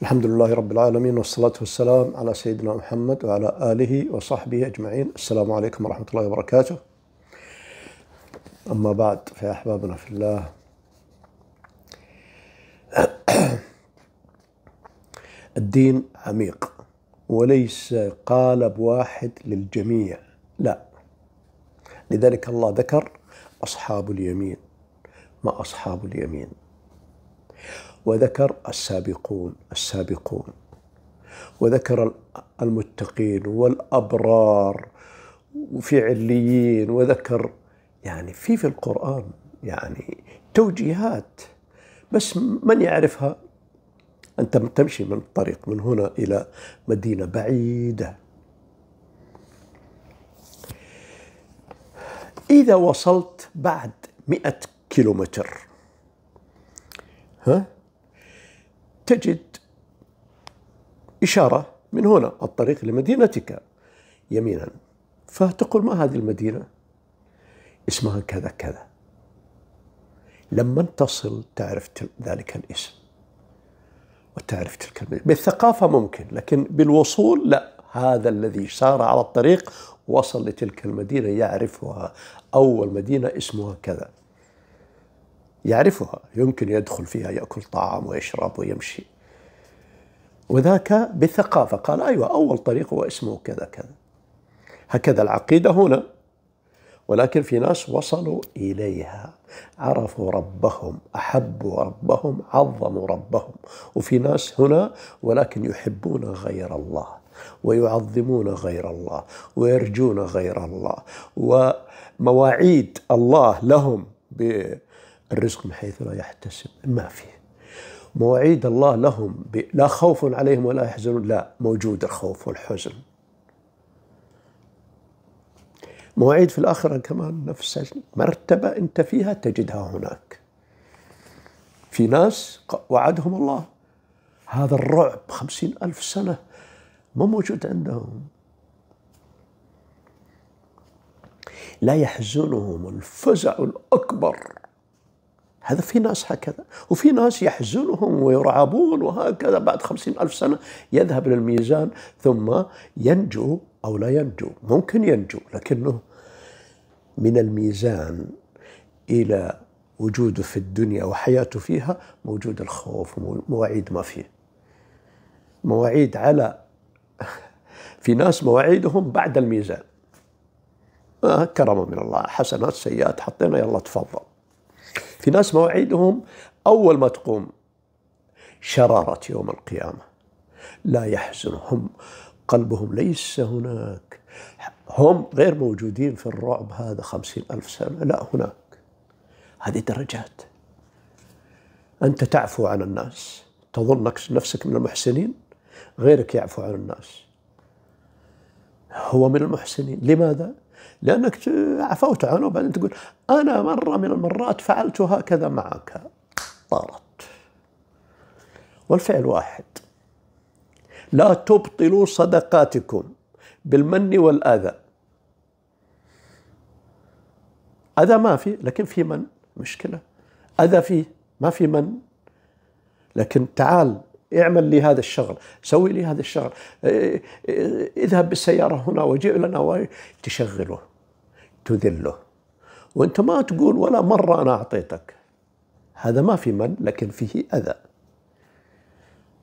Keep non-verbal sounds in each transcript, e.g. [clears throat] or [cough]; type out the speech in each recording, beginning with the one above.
الحمد لله رب العالمين والصلاة والسلام على سيدنا محمد وعلى آله وصحبه أجمعين السلام عليكم ورحمة الله وبركاته أما بعد فيا أحبابنا في الله الدين عميق وليس قالب واحد للجميع لا لذلك الله ذكر أصحاب اليمين ما أصحاب اليمين وذكر السابقون السابقون وذكر المتقين والأبرار وفي عليين وذكر يعني في في القرآن يعني توجيهات بس من يعرفها أنت تمشي من الطريق من هنا إلى مدينة بعيدة إذا وصلت بعد مئة كيلومتر ها تجد إشارة من هنا الطريق لمدينتك يمينا فتقول ما هذه المدينة اسمها كذا كذا لما تصل تعرف ذلك الاسم وتعرف تلك المدينة بالثقافة ممكن لكن بالوصول لا هذا الذي سار على الطريق وصل لتلك المدينة يعرفها أول مدينة اسمها كذا يعرفها يمكن يدخل فيها يأكل طعام ويشرب ويمشي وذاك بثقافة قال أيوة أول طريق هو اسمه كذا كذا هكذا العقيدة هنا ولكن في ناس وصلوا إليها عرفوا ربهم أحبوا ربهم عظموا ربهم وفي ناس هنا ولكن يحبون غير الله ويعظمون غير الله ويرجون غير الله ومواعيد الله لهم ب الرزق من حيث لا يحتسب ما فيه مواعيد الله لهم لا خوف عليهم ولا يحزنون لا موجود الخوف والحزن مواعيد في الآخرة كمان نفس مرتبة أنت فيها تجدها هناك في ناس وعدهم الله هذا الرعب خمسين ألف سنة ما موجود عندهم لا يحزنهم الفزع الأكبر هذا في ناس هكذا وفي ناس يحزنهم ويرعبون وهكذا بعد خمسين ألف سنة يذهب للميزان ثم ينجو أو لا ينجو ممكن ينجو لكنه من الميزان إلى وجوده في الدنيا وحياته فيها موجود الخوف ومواعيد ما فيه مواعيد على [laughs] في ناس مواعيدهم بعد الميزان آه كرم من الله حسنات سيئات حطينا يلا تفضل في ناس مواعيدهم أول ما تقوم شرارة يوم القيامة لا يحزنهم قلبهم ليس هناك هم غير موجودين في الرعب هذا خمسين ألف سنة لا هناك هذه درجات أنت تعفو عن الناس تظن نفسك من المحسنين غيرك يعفو عن الناس هو من المحسنين لماذا؟ لانك عفوت عنه بعدين تقول انا مره من المرات فعلت هكذا معك طارت والفعل واحد لا تبطلوا صدقاتكم بالمن والاذى اذى ما في لكن في من مشكله اذى فيه ما في من لكن تعال اعمل لي هذا الشغل سوي لي هذا الشغل إيه، إيه، اذهب بالسيارة هنا وجئ لنا تشغله تذله وانت ما تقول ولا مرة أنا أعطيتك هذا ما في من لكن فيه أذى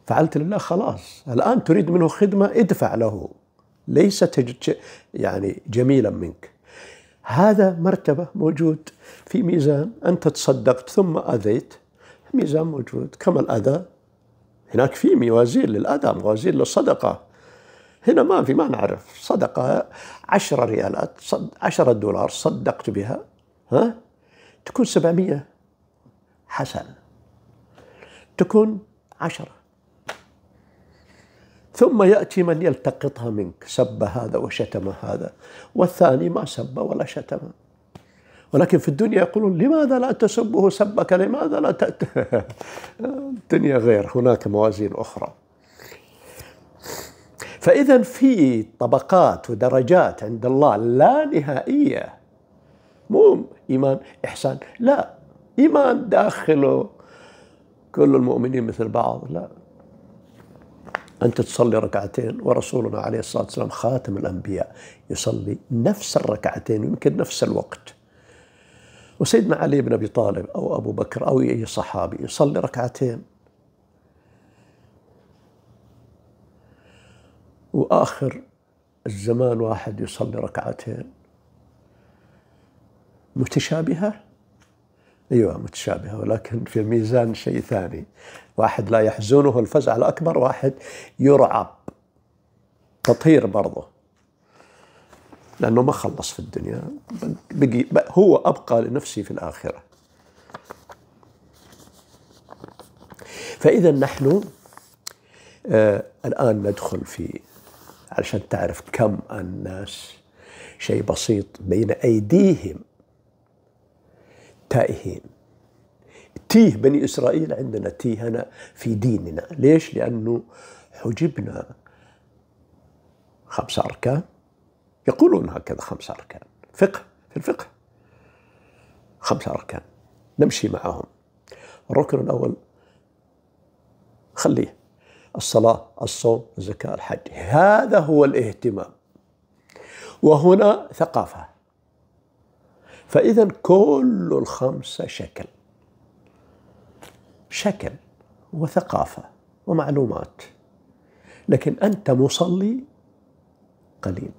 فعلت لله خلاص الآن تريد منه خدمة ادفع له ليس تج... يعني جميلا منك هذا مرتبة موجود في ميزان أنت تصدقت ثم أذيت ميزان موجود كما الأذى هناك في موازين للأداء موازين للصدقة هنا ما في ما نعرف صدقة عشرة ريالات صد عشرة دولار صدقت بها ها تكون سبعمية حسن تكون عشرة ثم يأتي من يلتقطها منك سب هذا وشتم هذا والثاني ما سب ولا شتم ولكن في الدنيا يقولون لماذا لا تسبه سبك لماذا لا تأت... [laughs] الدنيا غير هناك موازين أخرى فإذا في طبقات ودرجات عند الله لا نهائية مو إيمان إحسان لا إيمان داخله كل المؤمنين مثل بعض لا أنت تصلي ركعتين ورسولنا عليه الصلاة والسلام خاتم الأنبياء يصلي نفس الركعتين ويمكن نفس الوقت وسيدنا علي بن ابي طالب او ابو بكر او اي صحابي يصلي ركعتين واخر الزمان واحد يصلي ركعتين متشابهه ايوه متشابهه ولكن في الميزان شيء ثاني واحد لا يحزنه الفزع الاكبر واحد يرعب تطهير برضه لأنه ما خلص في الدنيا بقي هو أبقى لنفسي في الآخرة فإذا نحن آه الآن ندخل في علشان تعرف كم الناس شيء بسيط بين أيديهم تائهين تيه بني إسرائيل عندنا تيهنا في ديننا ليش؟ لأنه حجبنا خمس أركان يقولون هكذا خمس أركان فقه في الفقه خمس أركان نمشي معهم الركن الأول خليه الصلاة الصوم الزكاة الحج هذا هو الاهتمام وهنا ثقافة فإذا كل الخمسة شكل شكل وثقافة ومعلومات لكن أنت مصلي قليل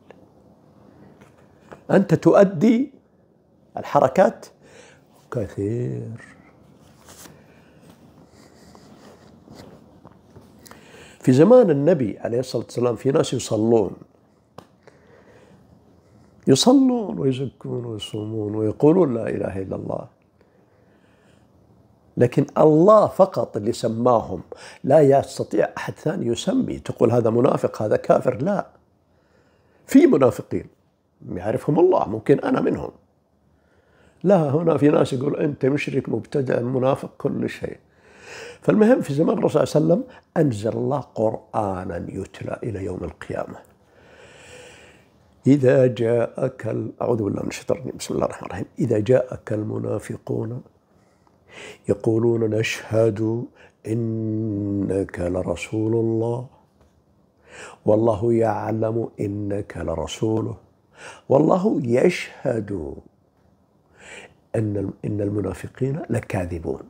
أنت تؤدي الحركات كثير في زمان النبي عليه الصلاة والسلام في ناس يصلون يصلون ويزكون ويصومون ويقولون لا إله إلا الله لكن الله فقط اللي سماهم لا يستطيع أحد ثاني يسمي تقول هذا منافق هذا كافر لا في منافقين يعرفهم الله ممكن أنا منهم لا هنا في ناس يقول أنت مشرك مبتدع منافق كل شيء فالمهم في زمان الرسول صلى الله عليه وسلم أنزل الله قرآنا يتلى إلى يوم القيامة إذا جاءك أعوذ بالله من الشيطان بسم الله الرحمن الرحيم إذا جاءك المنافقون يقولون نشهد إنك لرسول الله والله يعلم إنك لرسوله والله يشهد أن إن المنافقين لكاذبون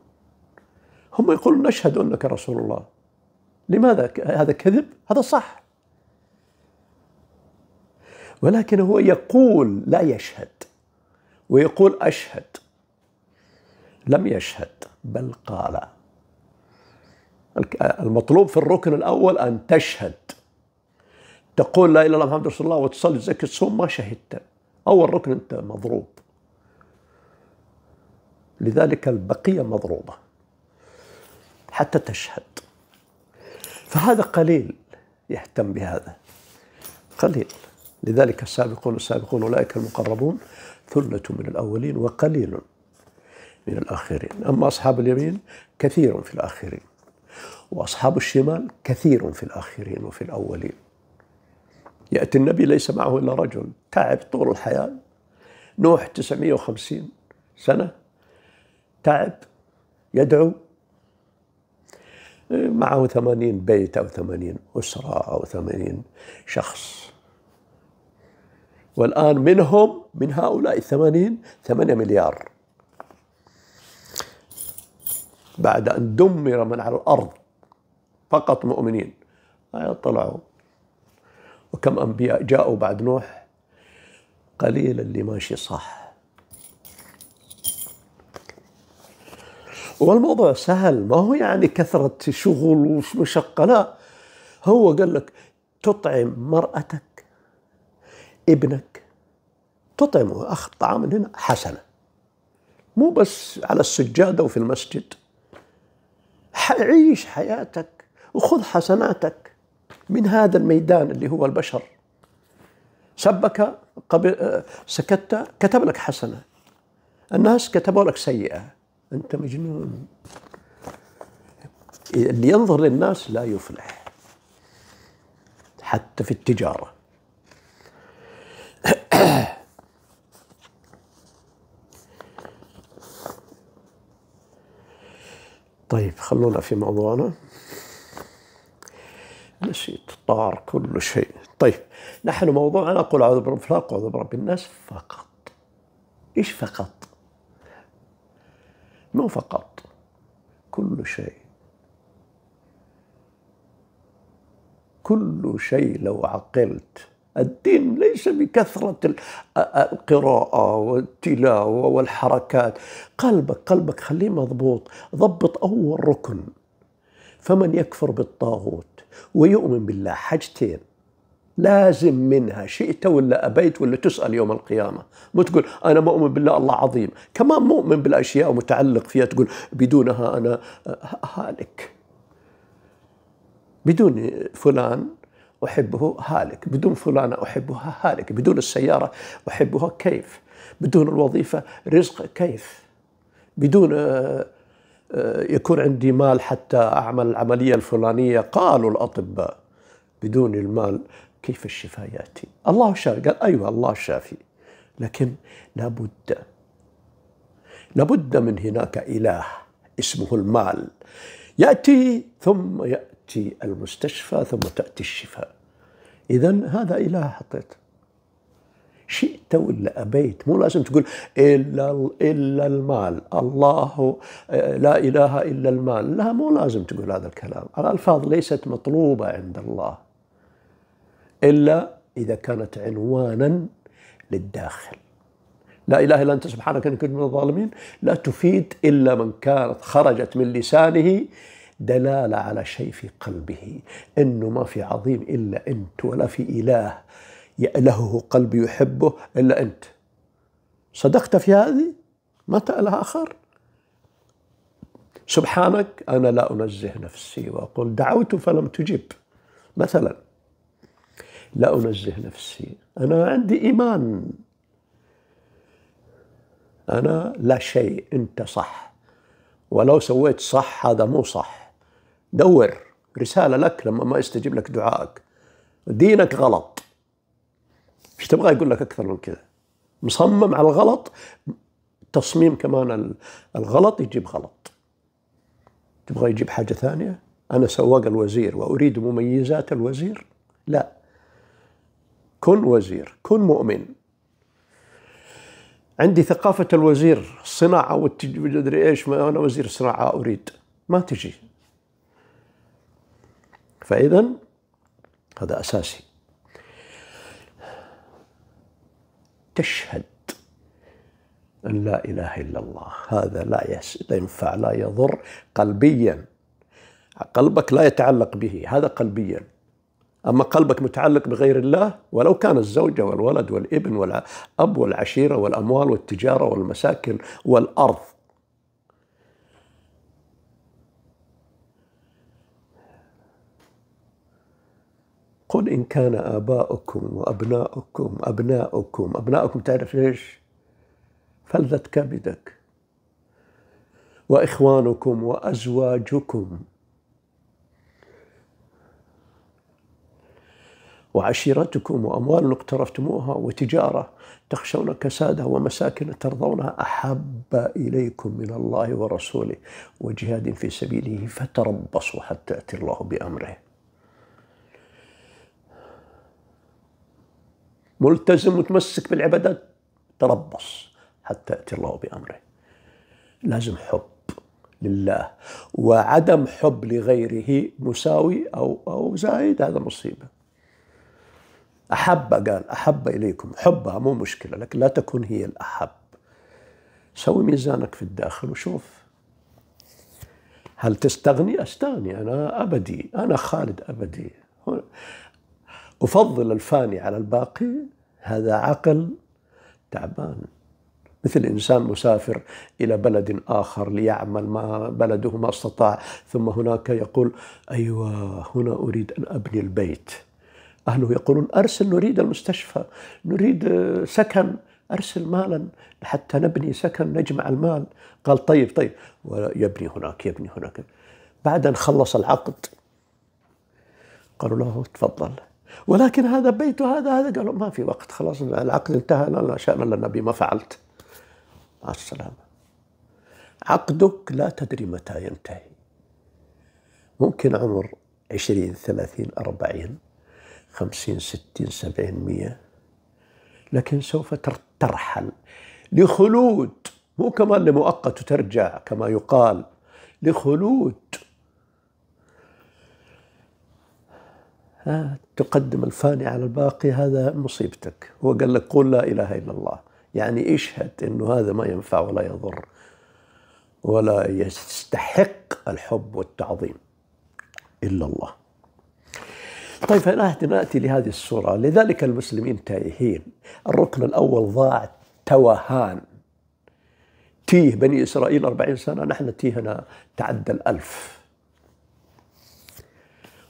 هم يقولون نشهد أنك رسول الله لماذا هذا كذب هذا صح ولكن هو يقول لا يشهد ويقول أشهد لم يشهد بل قال المطلوب في الركن الأول أن تشهد تقول لا اله الا الله محمد رسول الله وتصلي وتزكي تصوم ما شهدت اول ركن انت مضروب لذلك البقيه مضروبه حتى تشهد فهذا قليل يهتم بهذا قليل لذلك السابقون السابقون اولئك المقربون ثله من الاولين وقليل من الاخرين اما اصحاب اليمين كثير في الاخرين واصحاب الشمال كثير في الاخرين وفي الاولين يأتي النبي ليس معه إلا رجل تعب طول الحياة نوح 950 سنة تعب يدعو معه ثمانين بيت أو ثمانين أسرة أو ثمانين شخص والآن منهم من هؤلاء الثمانين ثمانية مليار بعد أن دمر من على الأرض فقط مؤمنين طلعوا وكم أنبياء جاءوا بعد نوح قليل اللي ماشي صح والموضوع سهل ما هو يعني كثرة شغل ومشقة لا هو قال لك تطعم مرأتك ابنك تطعمه أخذ طعام هنا حسنة مو بس على السجادة وفي المسجد عيش حياتك وخذ حسناتك من هذا الميدان اللي هو البشر سبك قبل سكت كتب لك حسنة الناس كتبوا لك سيئة أنت مجنون اللي ينظر للناس لا يفلح حتى في التجارة [coughs] طيب خلونا في موضوعنا نسيت طار كل شيء طيب نحن موضوعنا قل أعوذ برب الفلق اعوذ برب الناس فقط إيش فقط مو فقط كل شيء كل شيء لو عقلت الدين ليس بكثرة القراءة والتلاوة والحركات قلبك قلبك خليه مضبوط ضبط أول ركن فمن يكفر بالطاغوت ويؤمن بالله حاجتين لازم منها شئت ولا أبيت ولا تسأل يوم القيامة مو تقول أنا مؤمن بالله الله عظيم كمان مؤمن بالأشياء ومتعلق فيها تقول بدونها أنا هالك بدون فلان أحبه هالك بدون فلانة أحبها هالك بدون السيارة أحبها كيف بدون الوظيفة رزق كيف بدون آه، آه، يكون عندي مال حتى أعمل العملية الفلانية قالوا الأطباء بدون المال كيف الشفاء يأتي الله شافي قال أيوة الله شافي لكن لابد لابد من هناك إله اسمه المال يأتي ثم يأتي المستشفى ثم تأتي الشفاء إذا هذا إله حطيته شئت ولا أبيت مو لازم تقول إلا إلا المال الله لا إله إلا المال لا مو لازم تقول هذا الكلام الألفاظ ليست مطلوبة عند الله إلا إذا كانت عنوانا للداخل لا إله إلا أنت سبحانك إني كنت من الظالمين لا تفيد إلا من كانت خرجت من لسانه دلالة على شيء في قلبه أنه ما في عظيم إلا أنت ولا في إله يألهه قلب يحبه إلا أنت صدقت في هذه ما تأله آخر سبحانك أنا لا أنزه نفسي وأقول دعوت فلم تجب مثلا لا أنزه نفسي أنا عندي إيمان أنا لا شيء أنت صح ولو سويت صح هذا مو صح دور رسالة لك لما ما يستجيب لك دعائك دينك غلط ايش تبغى يقول لك اكثر من كذا مصمم على الغلط تصميم كمان الغلط يجيب غلط تبغى يجيب حاجه ثانيه انا سواق الوزير واريد مميزات الوزير لا كن وزير كن مؤمن عندي ثقافة الوزير صناعة وتدري ايش ما انا وزير صناعة اريد ما تجي فاذا هذا اساسي تشهد أن لا إله إلا الله هذا لا, ينفع لا يضر قلبيا قلبك لا يتعلق به هذا قلبيا أما قلبك متعلق بغير الله ولو كان الزوجة والولد والابن والأب والعشيرة والأموال والتجارة والمساكن والأرض قل إن كان آباؤكم وأبناؤكم أبناؤكم أبناؤكم تعرف ليش؟ فلذة كبدك وإخوانكم وأزواجكم وعشيرتكم وأموال اقترفتموها وتجارة تخشون كسادها ومساكن ترضونها أحب إليكم من الله ورسوله وجهاد في سبيله فتربصوا حتى يأتي الله بأمره ملتزم متمسك بالعبادات تربص حتى يأتي الله بأمره لازم حب لله وعدم حب لغيره مساوي أو, أو زايد هذا مصيبة أحب قال أحب إليكم حبها مو مشكلة لكن لا تكون هي الأحب سوي ميزانك في الداخل وشوف هل تستغني أستغني أنا أبدي أنا خالد أبدي أفضل الفاني على الباقي هذا عقل تعبان مثل إنسان مسافر إلى بلد آخر ليعمل ما بلده ما استطاع ثم هناك يقول أيوة هنا أريد أن أبني البيت أهله يقولون أرسل نريد المستشفى نريد آه، سكن أرسل مالا حتى نبني سكن نجمع المال قال طيب طيب ويبني هناك يبني هناك بعد أن خلص العقد قالوا له تفضل ولكن هذا بيت هذا هذا قالوا ما في وقت خلاص العقد انتهى لا شأن لنا ما فعلت مع السلامة عقدك لا تدري متى ينتهي ممكن عمر عشرين ثلاثين أربعين خمسين ستين سبعين مية لكن سوف ترحل لخلود مو كمان لمؤقت ترجع كما يقال لخلود تقدم الفاني على الباقي هذا مصيبتك هو قال لك قل لا إله إلا الله يعني اشهد أنه هذا ما ينفع ولا يضر ولا يستحق الحب والتعظيم إلا الله طيب فنأتي نأتي لهذه الصورة لذلك المسلمين تائهين الركن الأول ضاع توهان تيه بني إسرائيل أربعين سنة نحن تيهنا تعدى الألف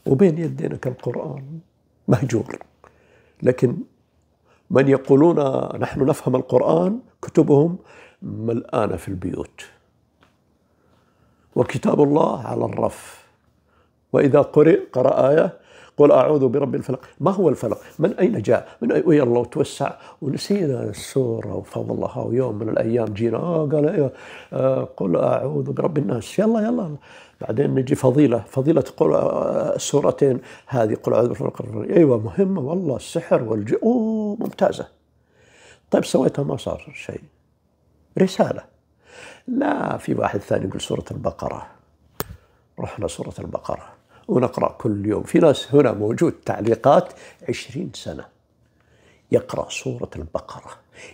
وبين يدينا كالقرآن مهجور لكن من يقولون نحن نفهم القرآن كتبهم ملآنة في البيوت وكتاب الله على الرف وإذا قرئ قرأ آية قل أعوذ برب الفلق ما هو الفلق من أين جاء من أي ويا الله توسع ونسينا السورة وفضلها ويوم من الأيام جينا آه قال أيوة آه قل أعوذ برب الناس يلا يلا بعدين نجي فضيلة فضيلة قل السورتين آه، هذه قل أعوذ برب الفلق أيوة مهمة والله السحر والج ممتازة طيب سويتها ما صار شيء رسالة لا في واحد ثاني يقول سورة البقرة رحنا سورة البقرة ونقرأ كل يوم في ناس هنا موجود تعليقات عشرين سنة يقرأ سورة البقرة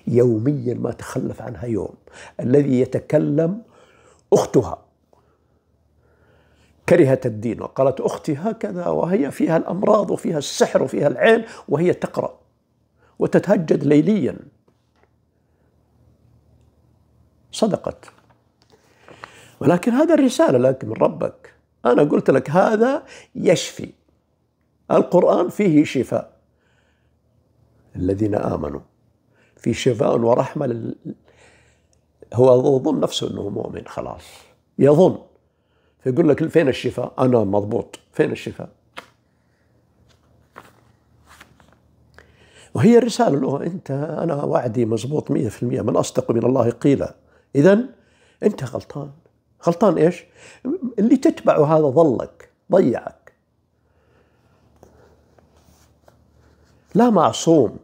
يوميا ما تخلف عنها يوم الذي يتكلم أختها كرهت الدين وقالت أختي هكذا وهي فيها الأمراض وفيها السحر وفيها العين وهي تقرأ وتتهجد ليليا صدقت ولكن هذا الرسالة لك من ربك أنا قلت لك هذا يشفي القرآن فيه شفاء الذين آمنوا في شفاء ورحمة لل... هو يظن نفسه أنه مؤمن خلاص يظن فيقول لك فين الشفاء أنا مضبوط فين الشفاء وهي الرسالة له أنت أنا وعدي مضبوط مية في المية من أصدق من الله قيل إذا أنت غلطان غلطان ايش؟ اللي تتبعه هذا ضلك ضيعك لا معصوم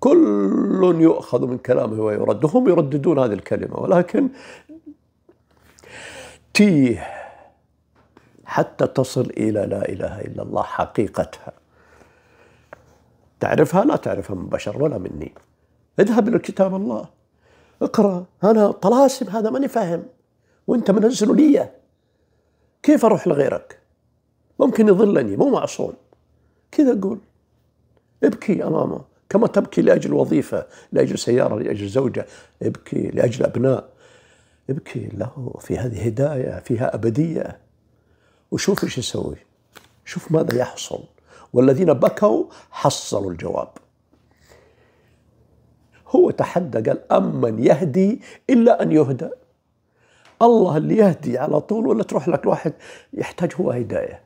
كل يؤخذ من كلامه ويرد وهم يرددون هذه الكلمة ولكن تيه حتى تصل إلى لا إله إلا الله حقيقتها تعرفها لا تعرفها من بشر ولا مني اذهب إلى كتاب الله اقرا انا طلاسم هذا ماني فاهم وانت منزله لي كيف اروح لغيرك ممكن يظلني مو معصوم كذا اقول ابكي امامه كما تبكي لاجل وظيفه لاجل سياره لاجل زوجه ابكي لاجل ابناء ابكي له في هذه هدايه فيها ابديه وشوف ايش يسوي شوف ماذا يحصل والذين بكوا حصلوا الجواب هو تحدى قال أمن يهدي إلا أن يهدى الله اللي يهدي على طول ولا تروح لك واحد يحتاج هو هداية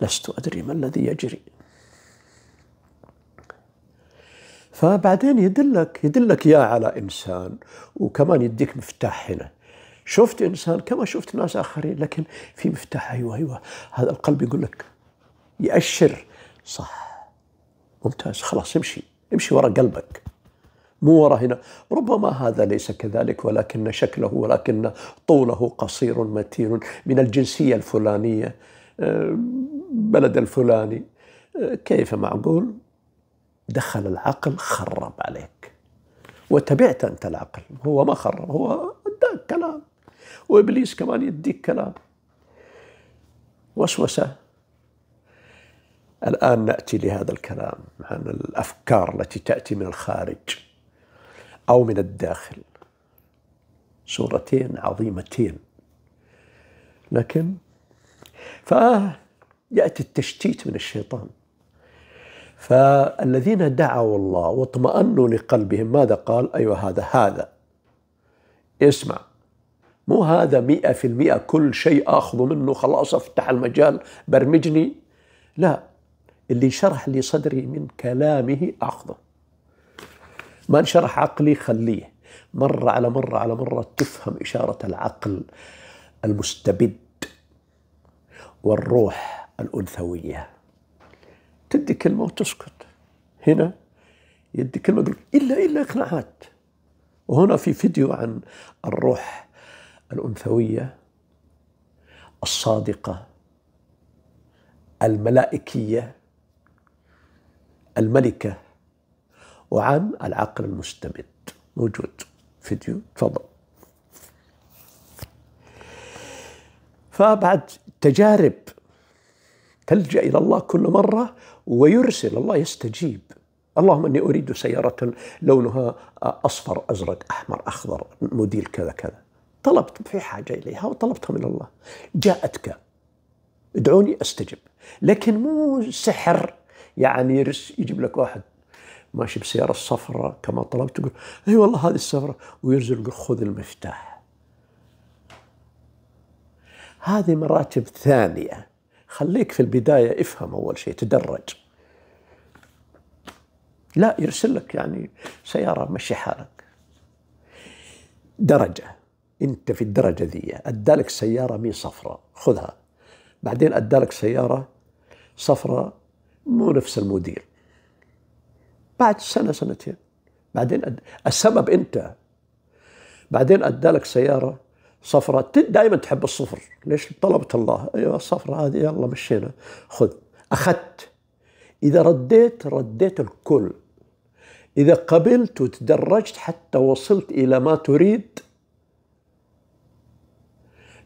لست أدري ما الذي يجري فبعدين يدلك يدلك يا على إنسان وكمان يديك مفتاح هنا شفت إنسان كما شفت ناس آخرين لكن في مفتاح أيوة أيوة هذا القلب يقول لك يأشر صح ممتاز خلاص امشي امشي وراء قلبك مو وراء هنا ربما هذا ليس كذلك ولكن شكله ولكن طوله قصير متين من الجنسية الفلانية آه، بلد الفلاني آه، كيف معقول دخل العقل خرب عليك وتبعت أنت العقل هو ما خرب هو اداك كلام وإبليس كمان يديك كلام وسوسة الآن نأتي لهذا الكلام عن الأفكار التي تأتي من الخارج أو من الداخل صورتين عظيمتين لكن فيأتي التشتيت من الشيطان فالذين دعوا الله واطمأنوا لقلبهم ماذا قال أيوة هذا هذا اسمع مو هذا مئة في المئة كل شيء أخذه منه خلاص افتح المجال برمجني لا اللي شرح لي صدري من كلامه أخذه ما انشرح عقلي خليه مرة على مرة على مرة تفهم إشارة العقل المستبد والروح الأنثوية تدي كلمة وتسكت هنا يدي كلمة يقول إلا إلا إقناعات وهنا في فيديو عن الروح الأنثوية الصادقة الملائكية الملكة وعن العقل المستبد موجود فيديو تفضل فبعد تجارب تلجأ إلى الله كل مرة ويرسل الله يستجيب اللهم اني اريد سياره لونها اصفر ازرق احمر اخضر موديل كذا كذا طلبت في حاجه اليها وطلبتها من الله جاءتك ادعوني استجب لكن مو سحر يعني يرس يجيب لك واحد ماشي بسيارة صفراء كما طلبت تقول اي والله هذه السفرة ويرزل يقول خذ المفتاح هذه مراتب ثانية خليك في البداية افهم أول شيء تدرج لا يرسل لك يعني سيارة مشي حالك درجة أنت في الدرجة ذي أدالك سيارة مي صفراء خذها بعدين أدالك سيارة صفراء مو نفس المدير بعد سنه سنتين بعدين أد... السبب انت بعدين ادالك سياره صفراء دائما تحب الصفر ليش طلبت الله ايوه الصفرة هذه يلا مشينا خذ اخذت اذا رديت رديت الكل اذا قبلت وتدرجت حتى وصلت الى ما تريد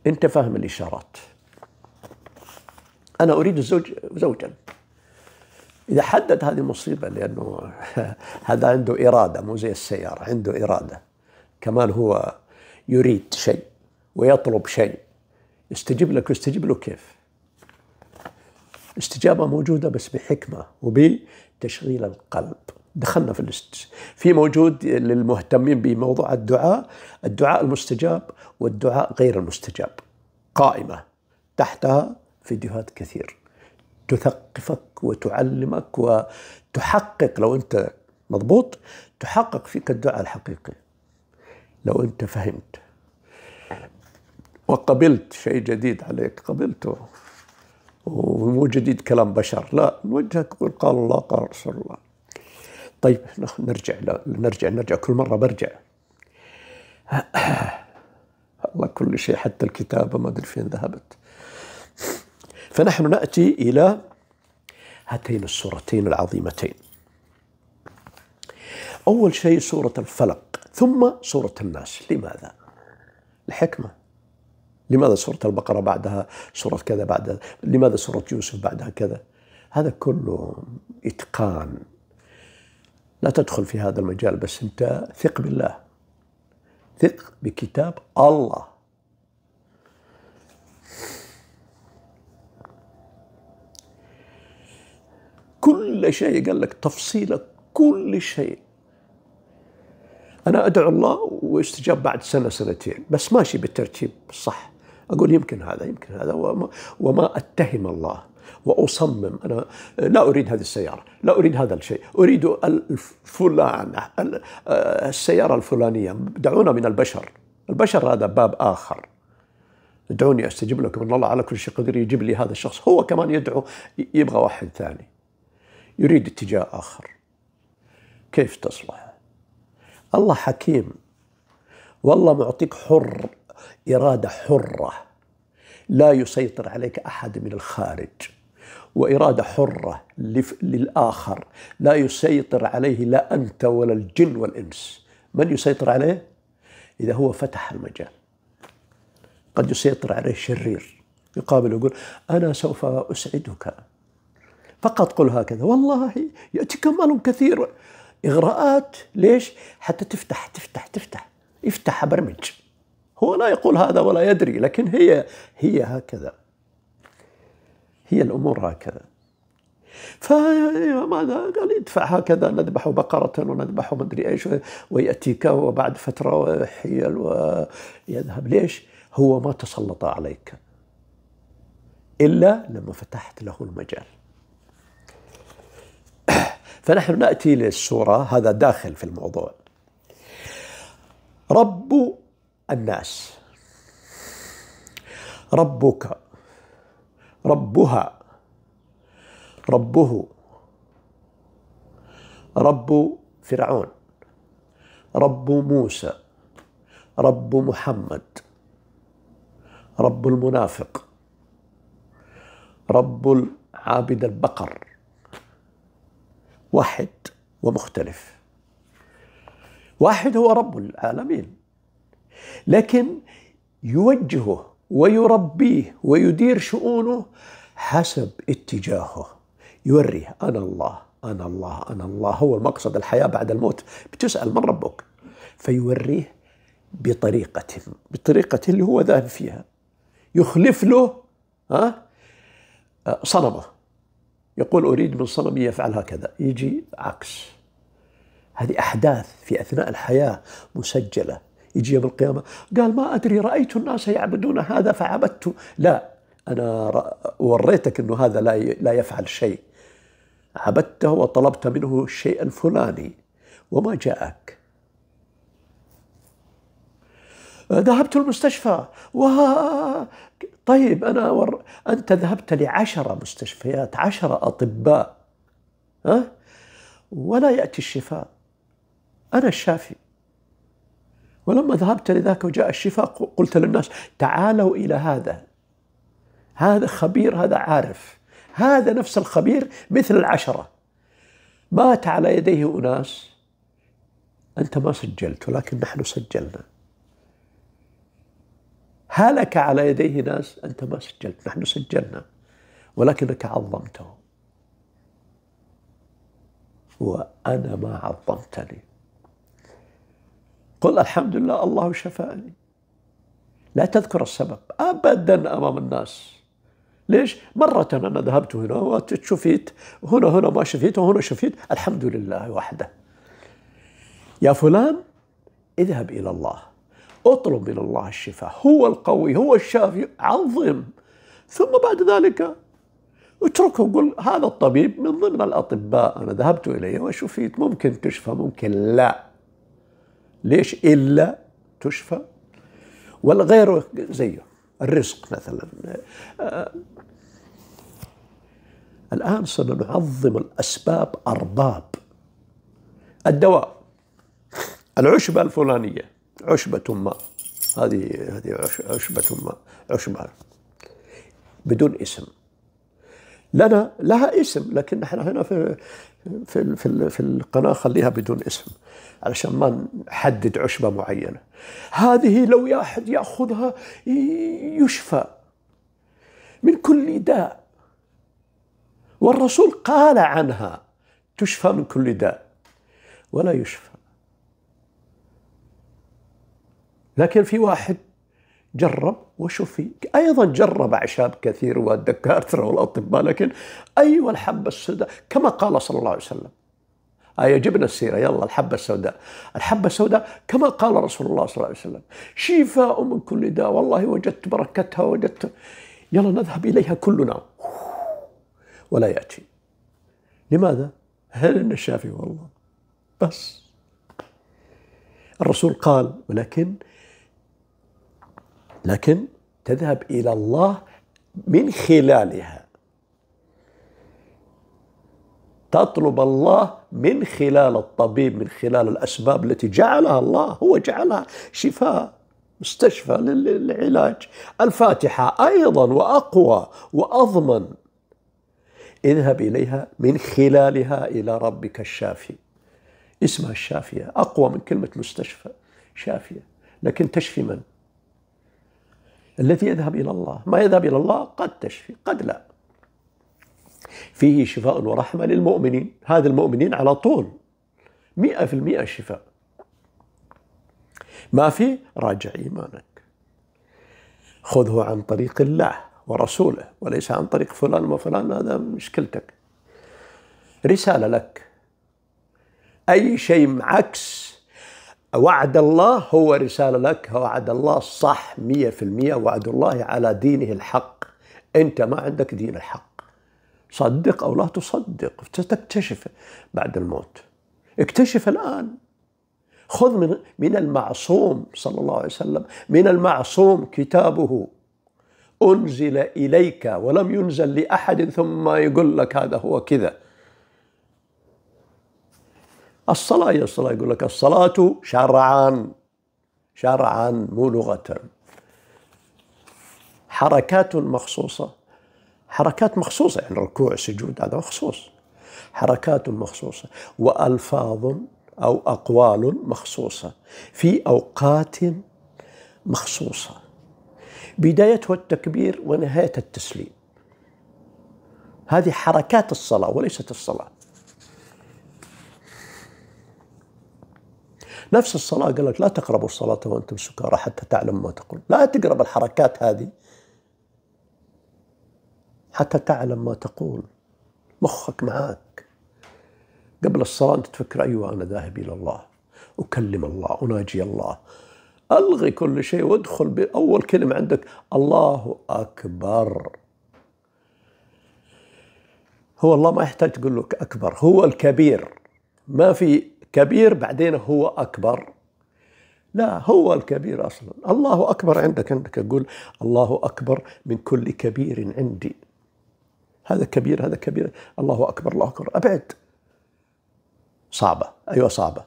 انت فاهم الاشارات انا اريد الزوج زوجا إذا حدد هذه مصيبة لأنه [laughs] هذا عنده إرادة مو زي السيارة عنده إرادة كمان هو يريد شيء ويطلب شيء يستجيب لك يستجيب له كيف استجابة موجودة بس بحكمة وبتشغيل القلب دخلنا في الاست... في موجود للمهتمين بموضوع الدعاء الدعاء المستجاب والدعاء غير المستجاب قائمة تحتها فيديوهات كثير تثقفك وتعلمك وتحقق لو أنت مضبوط تحقق فيك الدعاء الحقيقي لو أنت فهمت وقبلت شيء جديد عليك قبلته ومو جديد كلام بشر لا وجهك قول قال الله قال رسول الله طيب نرجع نرجع نرجع كل مرة برجع [clears throat] الله كل شيء حتى الكتابة ما أدري فين ذهبت فنحن نأتي إلى هاتين السورتين العظيمتين أول شيء سورة الفلق ثم سورة الناس لماذا؟ الحكمة لماذا سورة البقرة بعدها سورة كذا بعدها لماذا سورة يوسف بعدها كذا هذا كله إتقان لا تدخل في هذا المجال بس أنت ثق بالله ثق بكتاب الله كل شيء قال لك تفصيله كل شيء أنا أدعو الله واستجاب بعد سنة سنتين بس ماشي بالترتيب الصح أقول يمكن هذا يمكن هذا وما, وما أتهم الله وأصمم أنا لا أريد هذه السيارة لا أريد هذا الشيء أريد الفلان آه، السيارة الفلانية دعونا من البشر البشر هذا باب آخر دعوني استجب لكم إن الله على كل شيء قدير يجيب لي هذا الشخص هو كمان يدعو يبغى واحد ثاني يريد اتجاه آخر كيف تصلح الله حكيم والله معطيك حر إرادة حرة لا يسيطر عليك أحد من الخارج وإرادة حرة للآخر لا يسيطر عليه لا أنت ولا الجن والإنس من يسيطر عليه؟ إذا هو فتح المجال قد يسيطر عليه شرير يقابل ويقول أنا سوف أسعدك فقط قل هكذا والله يأتيك مال كثير إغراءات ليش حتى تفتح تفتح تفتح يفتح برمج هو لا يقول هذا ولا يدري لكن هي هي هكذا هي الأمور هكذا فماذا قال ادفع هكذا نذبح بقرة ونذبح مدري ايش ويأتيك وبعد فترة حيل ويذهب ليش هو ما تسلط عليك إلا لما فتحت له المجال فنحن ناتي للسوره هذا داخل في الموضوع رب الناس ربك ربها ربه رب فرعون رب موسى رب محمد رب المنافق رب عابد البقر واحد ومختلف واحد هو رب العالمين لكن يوجهه ويربيه ويدير شؤونه حسب اتجاهه يوريه أنا الله أنا الله أنا الله هو المقصد الحياة بعد الموت بتسأل من ربك فيوريه بطريقة بطريقة اللي هو ذاهب فيها يخلف له ها صنمه يقول أريد من صنمي يفعل هكذا يجي عكس هذه أحداث في أثناء الحياة مسجلة يجي يوم القيامة قال ما أدري رأيت الناس يعبدون هذا فعبدت لا أنا وريتك أنه هذا لا لا يفعل شيء عبدته وطلبت منه الشيء الفلاني وما جاءك ذهبت المستشفى و طيب أنا ور... أنت ذهبت لعشرة مستشفيات عشرة أطباء ها؟ ولا يأتي الشفاء أنا الشافي ولما ذهبت لذاك وجاء الشفاء قلت للناس تعالوا إلى هذا هذا خبير هذا عارف هذا نفس الخبير مثل العشرة مات على يديه أناس أنت ما سجلت ولكن نحن سجلنا هلك على يديه ناس أنت ما سجلت نحن سجلنا ولكنك عظمته وأنا ما عظمتني قل الحمد لله الله شفاني لا تذكر السبب أبدا أمام الناس ليش؟ مرة أنا ذهبت هنا وشفيت هنا هنا ما شفيت وهنا شفيت الحمد لله وحده يا فلان اذهب إلى الله اطلب من الله الشفاء هو القوي هو الشافي عظم ثم بعد ذلك اتركه قل هذا الطبيب من ضمن الأطباء أنا ذهبت إليه وشفيت ممكن تشفى ممكن لا ليش إلا تشفى ولا غيره زيه الرزق مثلا الآن صرنا نعظم الأسباب أرباب الدواء العشبة الفلانية عشبة ماء هذه هذه عشبة ماء عشبة بدون اسم لنا لها اسم لكن احنا هنا في في في, في القناه خليها بدون اسم علشان ما نحدد عشبه معينه هذه لو احد ياخذها يشفى من كل داء والرسول قال عنها تشفى من كل داء ولا يشفى لكن في واحد جرب وشفي ايضا جرب اعشاب كثير والدكاتره والاطباء لكن ايوه الحبه السوداء كما قال صلى الله عليه وسلم آية جبنا السيرة يلا الحبة السوداء الحبة السوداء كما قال رسول الله صلى الله عليه وسلم شفاء من كل داء والله وجدت بركتها وجدت يلا نذهب إليها كلنا ولا يأتي لماذا؟ هل الشافي والله بس الرسول قال ولكن لكن تذهب إلى الله من خلالها تطلب الله من خلال الطبيب من خلال الأسباب التي جعلها الله هو جعلها شفاء مستشفى للعلاج الفاتحة أيضا وأقوى وأضمن اذهب إليها من خلالها إلى ربك الشافي اسمها الشافية أقوى من كلمة مستشفى شافية لكن تشفي من؟ التي يذهب إلى الله ما يذهب إلى الله قد تشفي قد لا فيه شفاء ورحمة للمؤمنين هذا المؤمنين على طول مئة في المئة شفاء ما في راجع إيمانك خذه عن طريق الله ورسوله وليس عن طريق فلان وفلان هذا مشكلتك رسالة لك أي شيء عكس وعد الله هو رسالة لك وعد الله صح مية في المية وعد الله على دينه الحق أنت ما عندك دين الحق صدق أو لا تصدق تكتشف بعد الموت اكتشف الآن خذ من من المعصوم صلى الله عليه وسلم من المعصوم كتابه أنزل إليك ولم ينزل لأحد ثم يقول لك هذا هو كذا الصلاة هي الصلاة يقول لك الصلاة شرعا شرعا مو لغة حركات مخصوصة حركات مخصوصة يعني ركوع سجود هذا مخصوص حركات مخصوصة وألفاظ أو أقوال مخصوصة في أوقات مخصوصة بداية التكبير ونهاية التسليم هذه حركات الصلاة وليست الصلاة نفس الصلاة قال لك لا تقربوا الصلاة وأنتم سكارى حتى تعلموا ما تقول لا تقرب الحركات هذه حتى تعلم ما تقول مخك معك قبل الصلاة أنت تفكر أيوة أنا ذاهب إلى الله أكلم الله أناجي الله ألغي كل شيء وادخل بأول كلمة عندك الله أكبر هو الله ما يحتاج تقول لك أكبر هو الكبير ما في كبير بعدين هو أكبر لا هو الكبير أصلا الله أكبر عندك عندك تقول الله أكبر من كل كبير عندي هذا كبير هذا كبير الله أكبر الله أكبر أبعد صعبة أيوة صعبة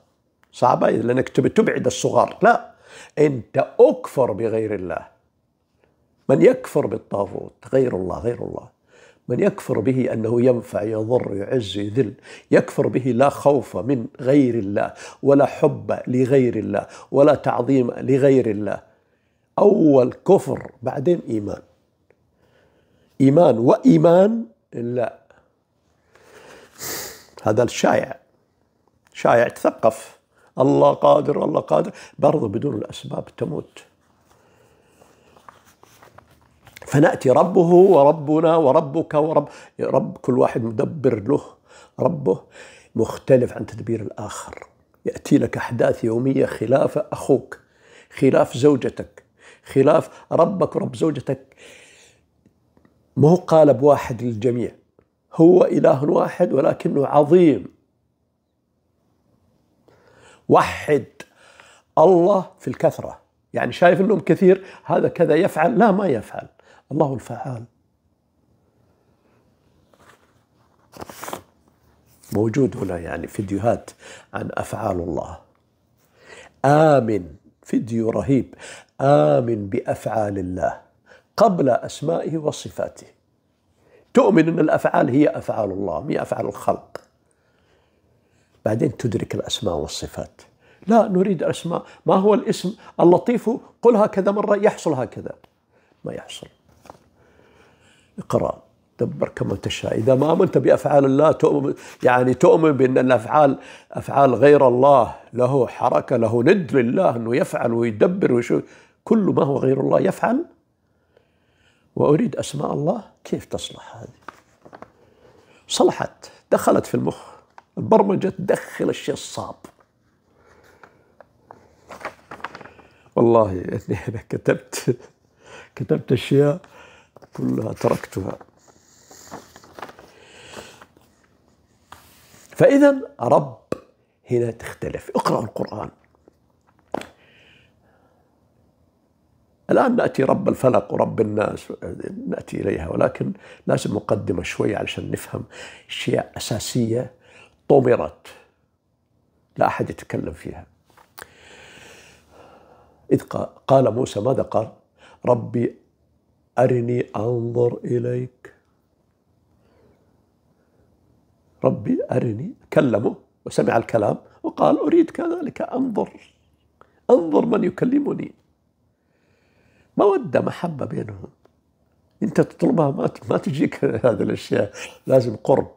صعبة لأنك تبي تبعد الصغار لا أنت أكفر بغير الله من يكفر بالطاغوت غير الله غير الله من يكفر به أنه ينفع يضر يعز يذل يكفر به لا خوف من غير الله ولا حب لغير الله ولا تعظيم لغير الله أول كفر بعدين إيمان إيمان وإيمان لا هذا الشايع شايع تثقف الله قادر الله قادر برضه بدون الأسباب تموت فنأتي ربه وربنا وربك ورب رب كل واحد مدبر له ربه مختلف عن تدبير الآخر يأتي لك أحداث يومية خلاف أخوك خلاف زوجتك خلاف ربك ورب زوجتك ما هو قالب واحد للجميع هو إله واحد ولكنه عظيم وحد الله في الكثرة يعني شايف أنهم كثير هذا كذا يفعل لا ما يفعل الله الفعال موجود هنا يعني فيديوهات عن افعال الله امن فيديو رهيب امن بافعال الله قبل اسمائه وصفاته تؤمن ان الافعال هي افعال الله هي افعال الخلق بعدين تدرك الاسماء والصفات لا نريد اسماء ما هو الاسم اللطيف قل هكذا مره يحصل هكذا ما يحصل اقرأ دبر كما تشاء إذا ما آمنت بأفعال الله تؤمن يعني تؤمن بأن الأفعال أفعال غير الله له حركة له ند لله أنه يفعل ويدبر ويشوف كل ما هو غير الله يفعل وأريد أسماء الله كيف تصلح هذه صلحت دخلت في المخ البرمجة تدخل الشيء الصعب والله اني انا كتبت كتبت اشياء كلها تركتها فإذا رب هنا تختلف اقرأ القرآن الآن نأتي رب الفلق ورب الناس نأتي إليها ولكن لازم مقدمة شوية علشان نفهم أشياء أساسية طمرت لا أحد يتكلم فيها إذ قال موسى ماذا قال ربي أرني أنظر إليك ربي أرني كلمه وسمع الكلام وقال أريد كذلك أنظر أنظر من يكلمني مودة محبة بينهم أنت تطلبها ما ما تجيك [laughs] هذه الأشياء لازم قرب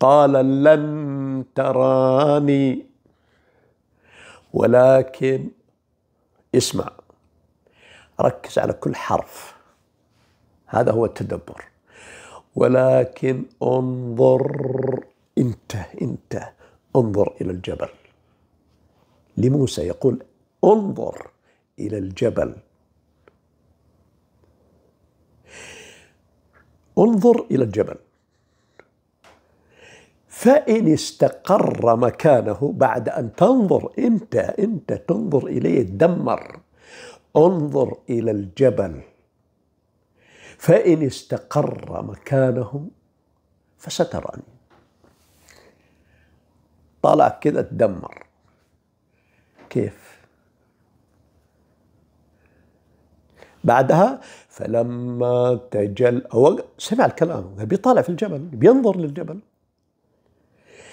قال لن تراني ولكن اسمع ركز على كل حرف هذا هو التدبر ولكن انظر انت انت انظر الى الجبل لموسى يقول انظر الى الجبل انظر الى الجبل فان استقر مكانه بعد ان تنظر انت انت تنظر اليه تدمر انظر الى الجبل فان استقر مكانه فسترني طلع كده تدمر كيف بعدها فلما تجل هو سمع الكلام بيطالع في الجبل بينظر للجبل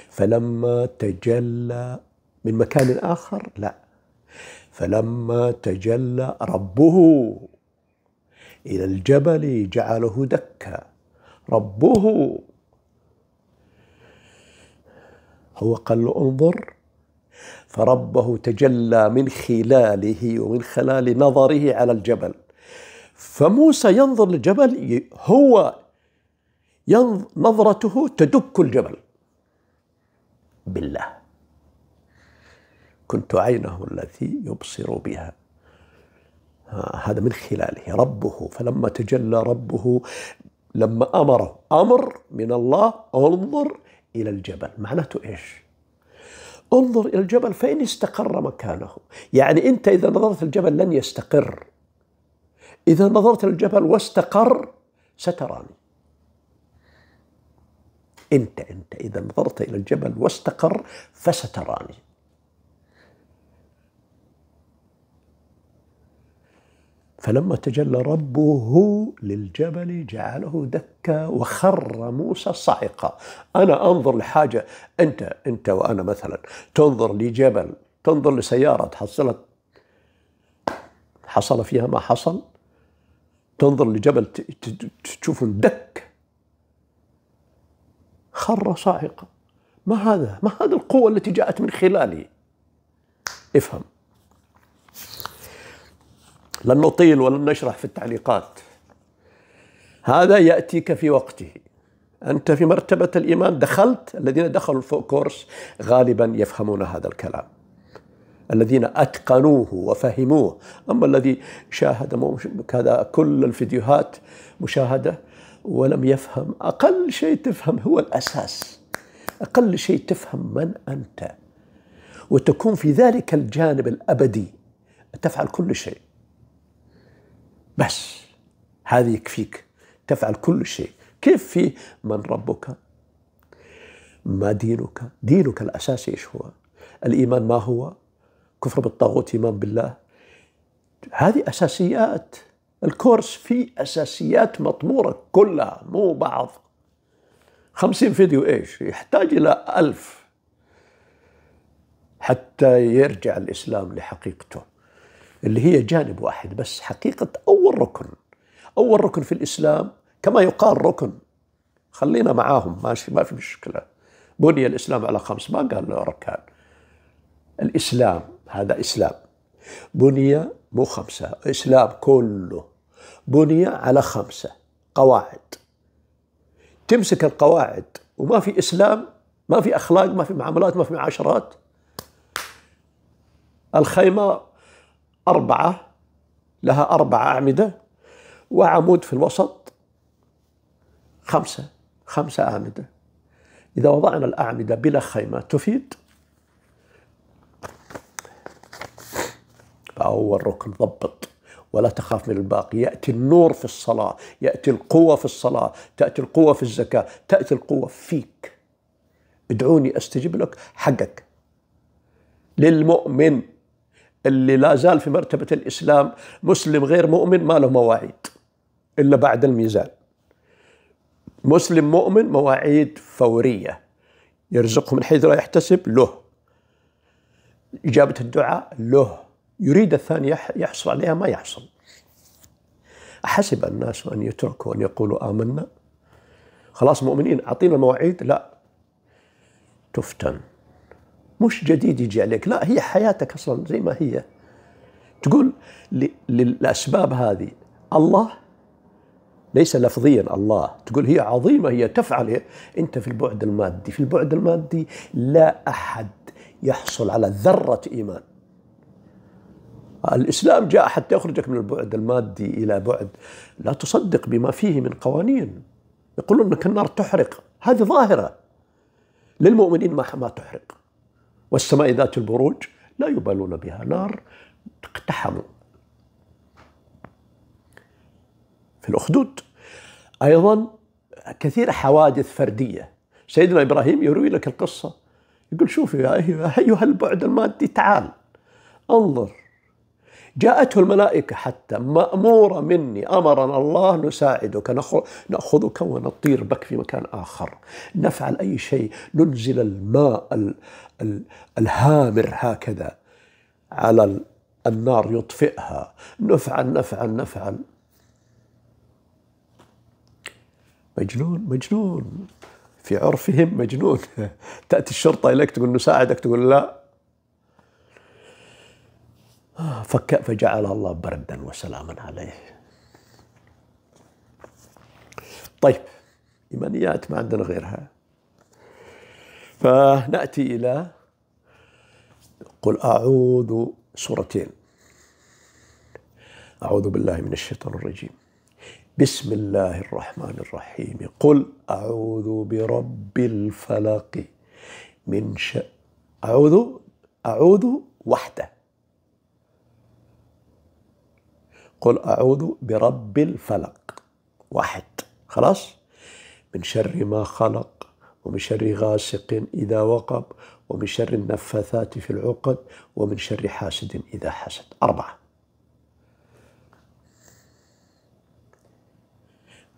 فلما تجلى من مكان آخر لا فلما تجلى ربه إلى الجبل جعله دكا ربه هو قال له انظر فربه تجلى من خلاله ومن خلال نظره على الجبل فموسى ينظر للجبل هو نظرته تدك الجبل بالله كنت عينه التي يبصر بها هذا من خلاله ربه فلما تجلى ربه لما أمره أمر من الله انظر إلى الجبل معناته إيش انظر إلى الجبل فإن استقر مكانه يعني أنت إذا نظرت الجبل لن يستقر إذا نظرت الجبل واستقر ستراني أنت أنت إذا نظرت إلى الجبل واستقر فستراني فلما تجلى ربه للجبل جعله دكا وخر موسى صعقا انا انظر لحاجه انت انت وانا مثلا تنظر لجبل تنظر لسياره تحصلت حصل فيها ما حصل تنظر لجبل تشوف دك خر صاعقه ما هذا ما هذا القوه التي جاءت من خلالي افهم لن نطيل ولن نشرح في التعليقات هذا يأتيك في وقته أنت في مرتبة الإيمان دخلت الذين دخلوا فوق كورس غالبا يفهمون هذا الكلام الذين أتقنوه وفهموه أما الذي شاهد كذا كل الفيديوهات مشاهدة ولم يفهم أقل شيء تفهم هو الأساس أقل شيء تفهم من أنت وتكون في ذلك الجانب الأبدي تفعل كل شيء بس هذه يكفيك تفعل كل شيء كيف في من ربك ما دينك دينك الأساسي إيش هو الإيمان ما هو كفر بالطاغوت إيمان بالله هذه أساسيات الكورس في أساسيات مطمورة كلها مو بعض خمسين فيديو إيش يحتاج إلى ألف حتى يرجع الإسلام لحقيقته اللي هي جانب واحد بس حقيقة أول ركن أول ركن في الإسلام كما يقال ركن خلينا معاهم ماشي ما في مشكلة بني الإسلام على خمس ما قال له أركان الإسلام هذا إسلام بني مو خمسة إسلام كله بني على خمسة قواعد تمسك القواعد وما في إسلام ما في أخلاق ما في معاملات ما في معاشرات الخيمة أربعة لها أربعة أعمدة وعمود في الوسط خمسة خمسة أعمدة إذا وضعنا الأعمدة بلا خيمة تفيد فأول ركن ضبط ولا تخاف من الباقي يأتي النور في الصلاة يأتي القوة في الصلاة تأتي القوة في الزكاة تأتي القوة فيك ادعوني أستجب لك حقك للمؤمن اللي لا زال في مرتبة الإسلام مسلم غير مؤمن ما له مواعيد إلا بعد الميزان مسلم مؤمن مواعيد فورية يرزقه من حيث لا يحتسب له إجابة الدعاء له يريد الثاني يحصل عليها ما يحصل أحسب الناس أن يتركوا أن يقولوا آمنا خلاص مؤمنين أعطينا المواعيد لا تفتن مش جديد يجي عليك لا هي حياتك أصلا زي ما هي تقول للأسباب هذه الله ليس لفظيا الله تقول هي عظيمة هي تفعل أنت في البعد المادي في البعد المادي لا أحد يحصل على ذرة إيمان الإسلام جاء حتى يخرجك من البعد المادي إلى بعد لا تصدق بما فيه من قوانين يقولون أنك النار تحرق هذه ظاهرة للمؤمنين ما تحرق والسماء ذات البروج لا يبالون بها نار اقتحموا في الأخدود أيضا كثير حوادث فردية سيدنا إبراهيم يروي لك القصة يقول شوف يا أيها البعد المادي تعال انظر جاءته الملائكة حتى مأمورة مني أمرنا الله نساعدك نأخذك ونطير بك في مكان آخر نفعل أي شيء ننزل الماء الهامر هكذا على النار يطفئها نفعل نفعل نفعل مجنون مجنون في عرفهم مجنون [laughs] تأتي الشرطة إليك تقول نساعدك تقول لا فك فجعل الله بردا وسلاما عليه طيب إيمانيات ما عندنا غيرها فنأتي إلى قل أعوذ سورتين أعوذ بالله من الشيطان الرجيم بسم الله الرحمن الرحيم قل أعوذ برب الفلق من ش... أعوذ أعوذ وحده قل أعوذ برب الفلق واحد خلاص من شر ما خلق ومن شر غاسق إذا وقب ومن شر النفاثات في العقد ومن شر حاسد إذا حسد أربعة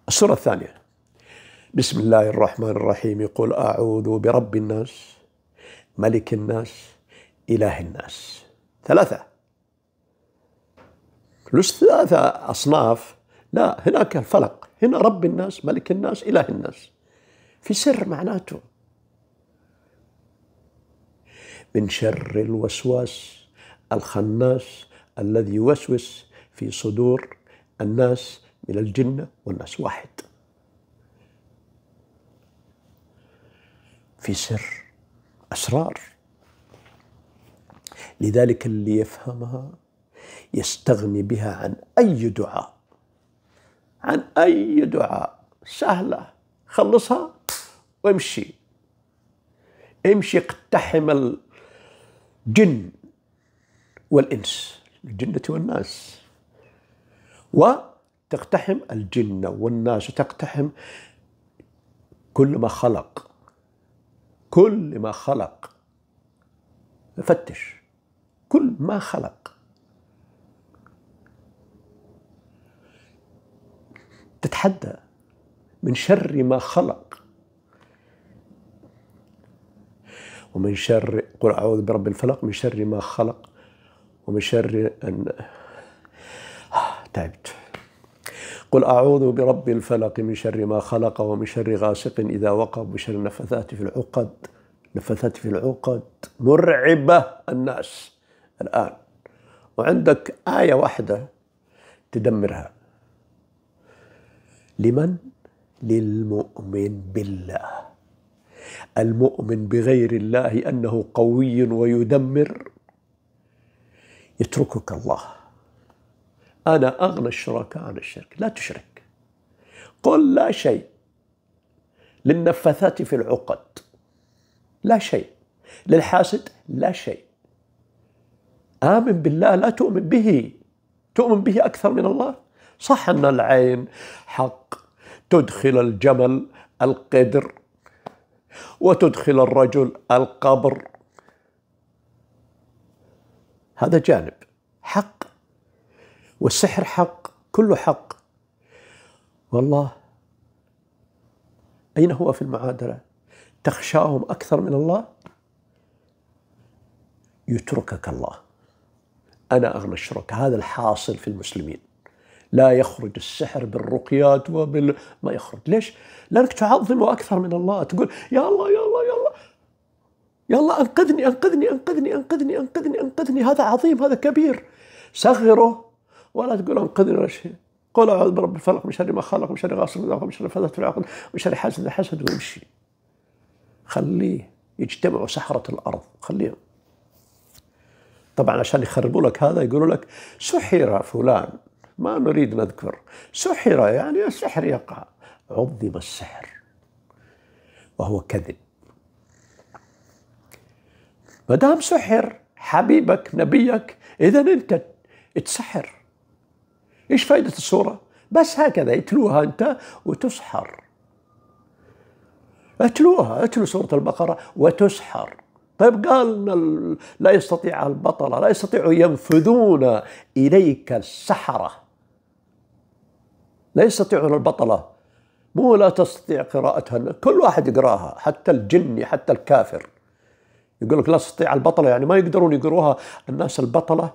السورة الثانية بسم الله الرحمن الرحيم قل أعوذ برب الناس ملك الناس إله الناس ثلاثة ليش ثلاثة أصناف لا هناك الفلق هنا رب الناس ملك الناس إله الناس في سر معناته من شر الوسواس الخناس الذي يوسوس في صدور الناس من الجنة والناس واحد في سر أسرار لذلك اللي يفهمها يستغني بها عن أي دعاء عن أي دعاء سهلة خلصها وامشي امشي اقتحم الجن والإنس الجنة والناس وتقتحم الجن والناس وتقتحم كل ما خلق كل ما خلق فتش كل ما خلق تتحدى من شر ما خلق ومن شر قل أعوذ برب الفلق من شر ما خلق ومن شر أن تعبت قل أعوذ برب الفلق من شر ما خلق ومن شر غاسق إذا وقب وشر النفثات في العقد نفثات في العقد مرعبة الناس الآن وعندك آية واحدة تدمرها لمن؟ للمؤمن بالله المؤمن بغير الله انه قوي ويدمر يتركك الله انا اغنى الشركاء عن الشرك لا تشرك قل لا شيء للنفاثات في العقد لا شيء للحاسد لا شيء آمن بالله لا تؤمن به تؤمن به أكثر من الله صح أن العين حق تدخل الجمل القدر وتدخل الرجل القبر هذا جانب حق والسحر حق كله حق والله أين هو في المعادلة تخشاهم أكثر من الله يتركك الله أنا أغنى الشرك هذا الحاصل في المسلمين لا يخرج السحر بالرقيات وبال ما يخرج ليش؟ لأنك تعظمه أكثر من الله تقول يا الله يا الله يا الله يا الله أنقذني أنقذني أنقذني أنقذني أنقذني أنقذني هذا عظيم هذا كبير صغره ولا تقول أنقذني ولا شيء قل أعوذ برب الفلق من شر ما خلق من شر غاصب إذا من شر في العقل من شر حاسد حسد وامشي خليه يجتمعوا سحرة الأرض خليهم طبعا عشان يخربوا لك هذا يقولوا لك سحر فلان ما نريد نذكر سحر يعني السحر يقع عظم السحر وهو كذب ما دام سحر حبيبك نبيك اذا انت تسحر ايش فائده الصوره بس هكذا اتلوها انت وتسحر اتلوها اتلو سوره البقره وتسحر طيب قال لا يستطيع البطله لا يستطيع ينفذون اليك السحره لا يستطيعون البطلة مو لا تستطيع قراءتها كل واحد يقراها حتى الجني حتى الكافر يقول لك لا تستطيع البطلة يعني ما يقدرون يقروها الناس البطلة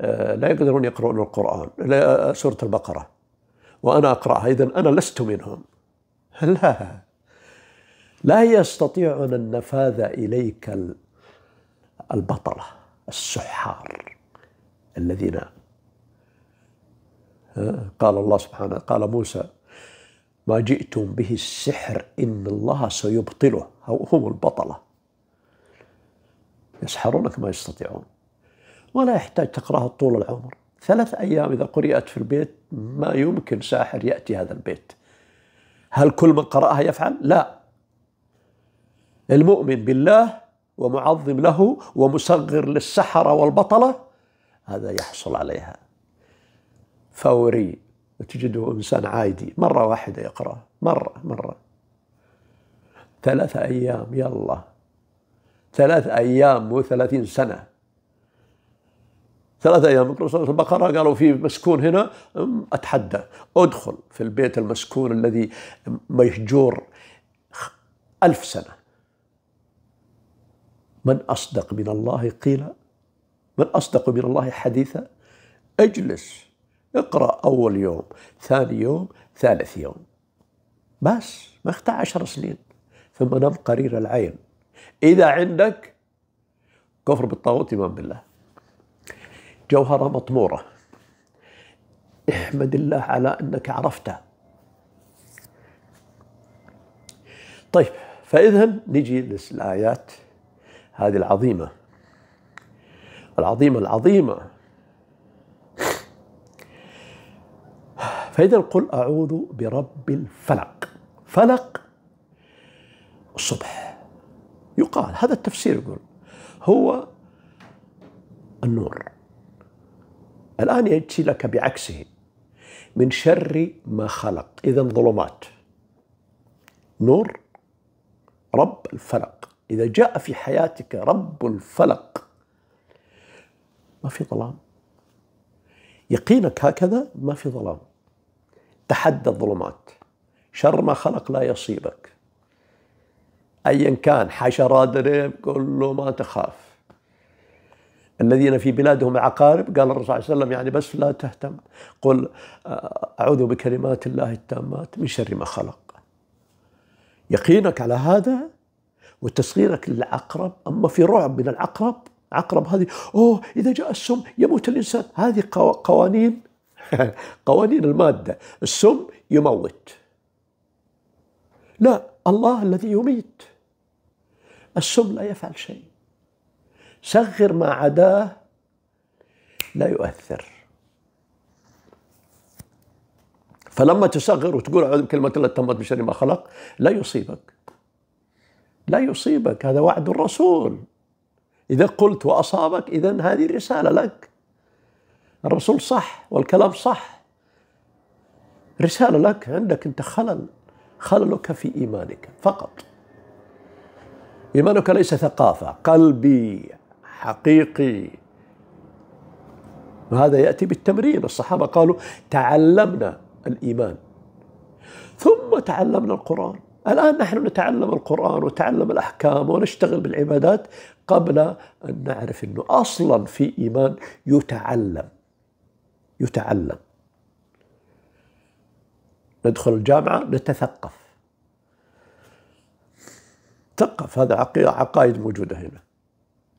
آه، لا يقدرون يقرؤون القرآن آه، سورة البقرة وأنا أقرأها إذا أنا لست منهم [laughs] لا لا يستطيعون النفاذ إليك البطلة السحار الذين قال الله سبحانه قال موسى ما جئتم به السحر إن الله سيبطله أو هم البطلة يسحرونك ما يستطيعون ولا يحتاج تقرأها طول العمر ثلاث أيام إذا قرأت في البيت ما يمكن ساحر يأتي هذا البيت هل كل من قرأها يفعل؟ لا المؤمن بالله ومعظم له ومصغر للسحرة والبطلة هذا يحصل عليها فوري وتجده إنسان عادي مرة واحدة يقرأ مرة مرة ثلاثة أيام يلا ثلاث أيام وثلاثين سنة ثلاثة أيام يقرأ سورة البقرة قالوا في مسكون هنا أتحدى أدخل في البيت المسكون الذي مهجور ألف سنة من أصدق من الله قيلا من أصدق من الله حديثا اجلس اقرأ أول يوم ثاني يوم ثالث يوم بس ما اخت عشر سنين ثم نم قرير العين إذا عندك كفر بالطاغوت إيمان بالله جوهرة مطمورة احمد الله على أنك عرفته طيب فإذا نجي للآيات هذه العظيمة العظيمة العظيمة فإذا قل أعوذ برب الفلق فلق الصبح يقال هذا التفسير يقول هو النور الآن يأتي لك بعكسه من شر ما خلق إذا ظلمات نور رب الفلق إذا جاء في حياتك رب الفلق ما في ظلام يقينك هكذا ما في ظلام تحدى الظلمات شر ما خلق لا يصيبك أيا كان حشرات ذنب كله ما تخاف الذين في بلادهم عقارب قال الرسول صلى الله عليه وسلم يعني بس لا تهتم قل آه، أعوذ بكلمات الله التامات من شر ما خلق يقينك على هذا وتصغيرك للعقرب أما في رعب من العقرب عقرب هذه أوه إذا جاء السم يموت الإنسان هذه قوانين [laughs] قوانين المادة السم يموت لا الله الذي يميت السم لا يفعل شيء صغر ما عداه لا يؤثر فلما تصغر وتقول اعوذ بكلمه الله تمت بشر ما خلق لا يصيبك لا يصيبك هذا وعد الرسول اذا قلت واصابك اذا هذه رساله لك الرسول صح والكلام صح رسالة لك عندك أنت خلل خللك في إيمانك فقط إيمانك ليس ثقافة قلبي حقيقي وهذا يأتي بالتمرين الصحابة قالوا تعلمنا الإيمان ثم تعلمنا القرآن الآن نحن نتعلم القرآن وتعلم الأحكام ونشتغل بالعبادات قبل أن نعرف أنه أصلا في إيمان يتعلم يتعلم ندخل الجامعة نتثقف ثقف هذا عقائد موجودة هنا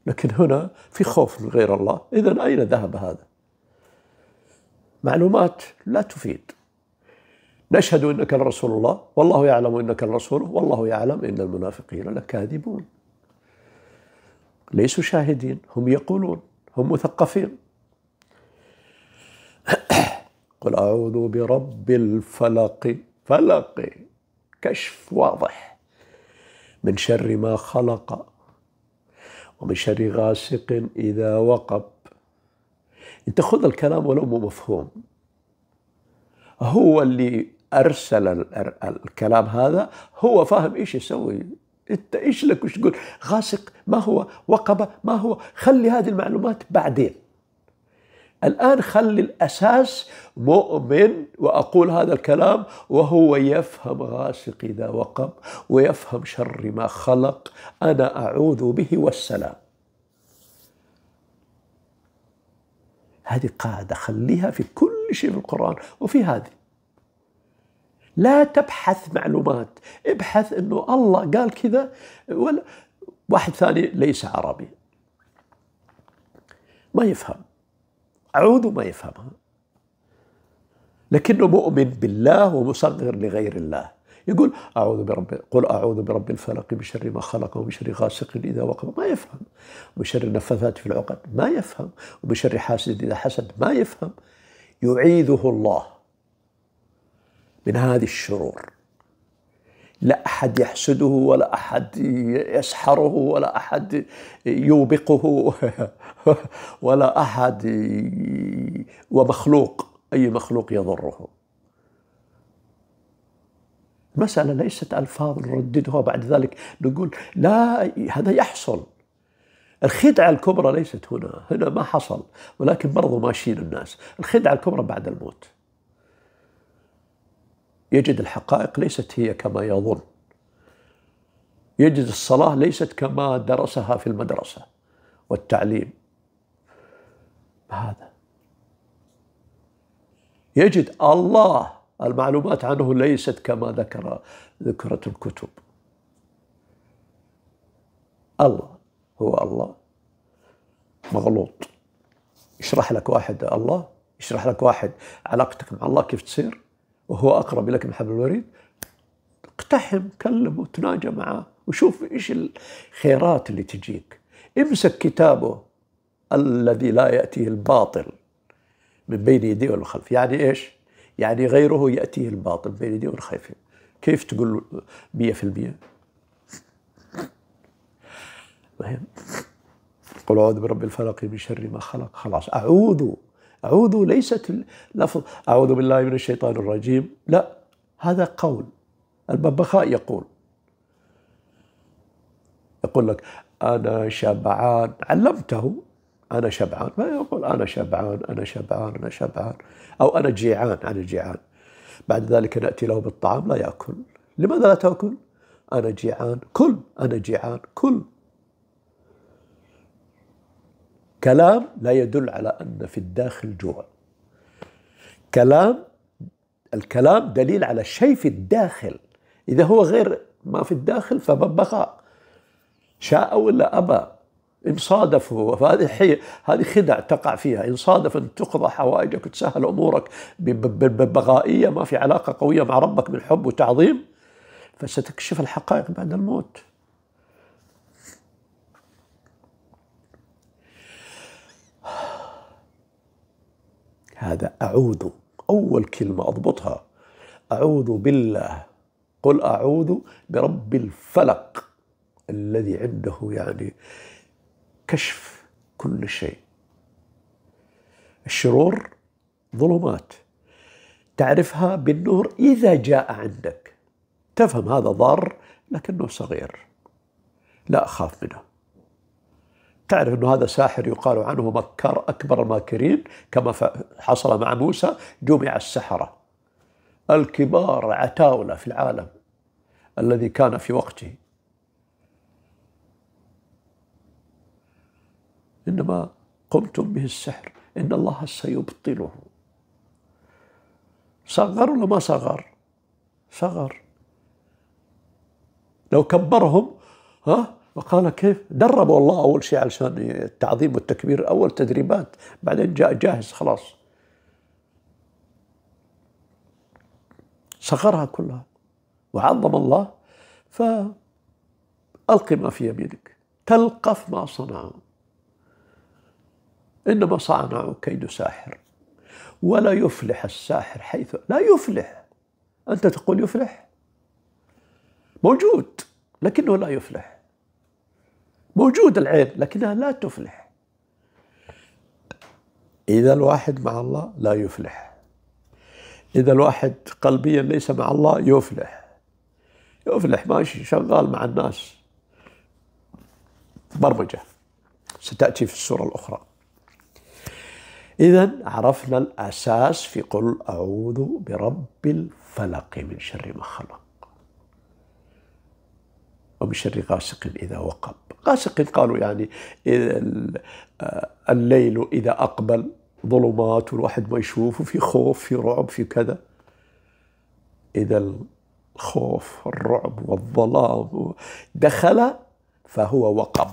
لكن هنا في خوف من غير الله إذا أين ذهب هذا معلومات لا تفيد نشهد انك لرسول الله والله يعلم انك الرسول والله يعلم ان المنافقين لكاذبون ليسوا شاهدين هم يقولون هم مثقفين [coughs] قل أعوذ برب الفلق فلق كشف واضح من شر ما خلق ومن شر غاسق إذا وقب أنت خذ الكلام ولو مو مفهوم هو اللي أرسل الكلام هذا هو فاهم إيش يسوي أنت إيش لك وش تقول غاسق ما هو وقبة ما هو خلي هذه المعلومات بعدين الآن خلي الأساس مؤمن وأقول هذا الكلام وهو يفهم غاسق إذا وقب ويفهم شر ما خلق أنا أعوذ به والسلام هذه قاعدة خليها في كل شيء في القرآن وفي هذه لا تبحث معلومات ابحث أنه الله قال كذا ولا واحد ثاني ليس عربي ما يفهم عود ما يفهمها لكنه مؤمن بالله ومصغر لغير الله يقول أعوذ برب قل أعوذ برب الفلق من شر ما خلق ومن شر غاسق إذا وقب ما يفهم ومن شر النفاثات في العقد ما يفهم ومن شر حاسد إذا حسد ما يفهم يعيذه الله من هذه الشرور لا أحد يحسده ولا أحد يسحره ولا أحد يوبقه [laughs] ولا أحد ومخلوق أي مخلوق يضره مسألة ليست ألفاظ نرددها بعد ذلك نقول لا هذا يحصل الخدعة الكبرى ليست هنا هنا ما حصل ولكن برضو ماشيين الناس الخدعة الكبرى بعد الموت يجد الحقائق ليست هي كما يظن يجد الصلاة ليست كما درسها في المدرسة والتعليم هذا يجد الله المعلومات عنه ليست كما ذكر ذكرت الكتب الله هو الله مغلوط يشرح لك واحد الله يشرح لك واحد علاقتك مع الله كيف تصير وهو اقرب لك من حبل الوريد اقتحم كلمه تناجى معاه وشوف ايش الخيرات اللي تجيك امسك كتابه الذي لا ياتيه الباطل من بين يديه ومن خلفه يعني ايش يعني غيره ياتيه الباطل بين يديه ومن خلفه كيف تقول 100% المية قل اعوذ برب الفلق من شر ما خلق خلاص اعوذ أعوذ ليست لفظ أعوذ بالله من الشيطان الرجيم لا هذا قول الببخاء يقول يقول لك أنا شبعان علمته أنا شبعان ما يقول أنا شبعان أنا شبعان أنا شبعان أو أنا جيعان أنا جيعان بعد ذلك نأتي له بالطعام لا يأكل لماذا لا تأكل؟ أنا جيعان كل أنا جيعان كل كلام لا يدل على أن في الداخل جوع كلام الكلام دليل على شيء في الداخل إذا هو غير ما في الداخل فمن شاء ولا أبى إن صادفه فهذه هذه خدع تقع فيها إن صادف أن تقضى حوائجك وتسهل أمورك ببغائية ما في علاقة قوية مع ربك من حب وتعظيم فستكشف الحقائق بعد الموت هذا أعوذ أول كلمة أضبطها أعوذ بالله قل أعوذ برب الفلق الذي عنده يعني كشف كل شيء الشرور ظلمات تعرفها بالنور إذا جاء عندك تفهم هذا ضار لكنه صغير لا أخاف منه تعرف أنه هذا ساحر يقال عنه مكر أكبر الماكرين كما حصل مع موسى جمع السحرة الكبار عتاولة في العالم الذي كان في وقته إنما قمتم به السحر إن الله سيبطله صغر ولا ما صغر صغر لو كبرهم ها وقال كيف دربوا الله أول شيء علشان التعظيم والتكبير أول تدريبات بعدين جاء جاهز خلاص صغرها كلها وعظم الله فألقي ما في يمينك تلقف ما صنعوا إنما صنعوا كيد ساحر ولا يفلح الساحر حيث لا يفلح أنت تقول يفلح موجود لكنه لا يفلح موجود العين لكنها لا تفلح إذا الواحد مع الله لا يفلح إذا الواحد قلبيا ليس مع الله يفلح يفلح ماشي شغال مع الناس برمجة ستأتي في السورة الأخرى إذا عرفنا الأساس في قل أعوذ برب الفلق من شر ما خلق وبشر غاسق إذا وقب غاسق قالوا يعني آه، الليل إذا أقبل ظلمات والواحد ما يشوف وفي خوف في رعب في كذا إذا الخوف والرعب والظلام دخل فهو وقب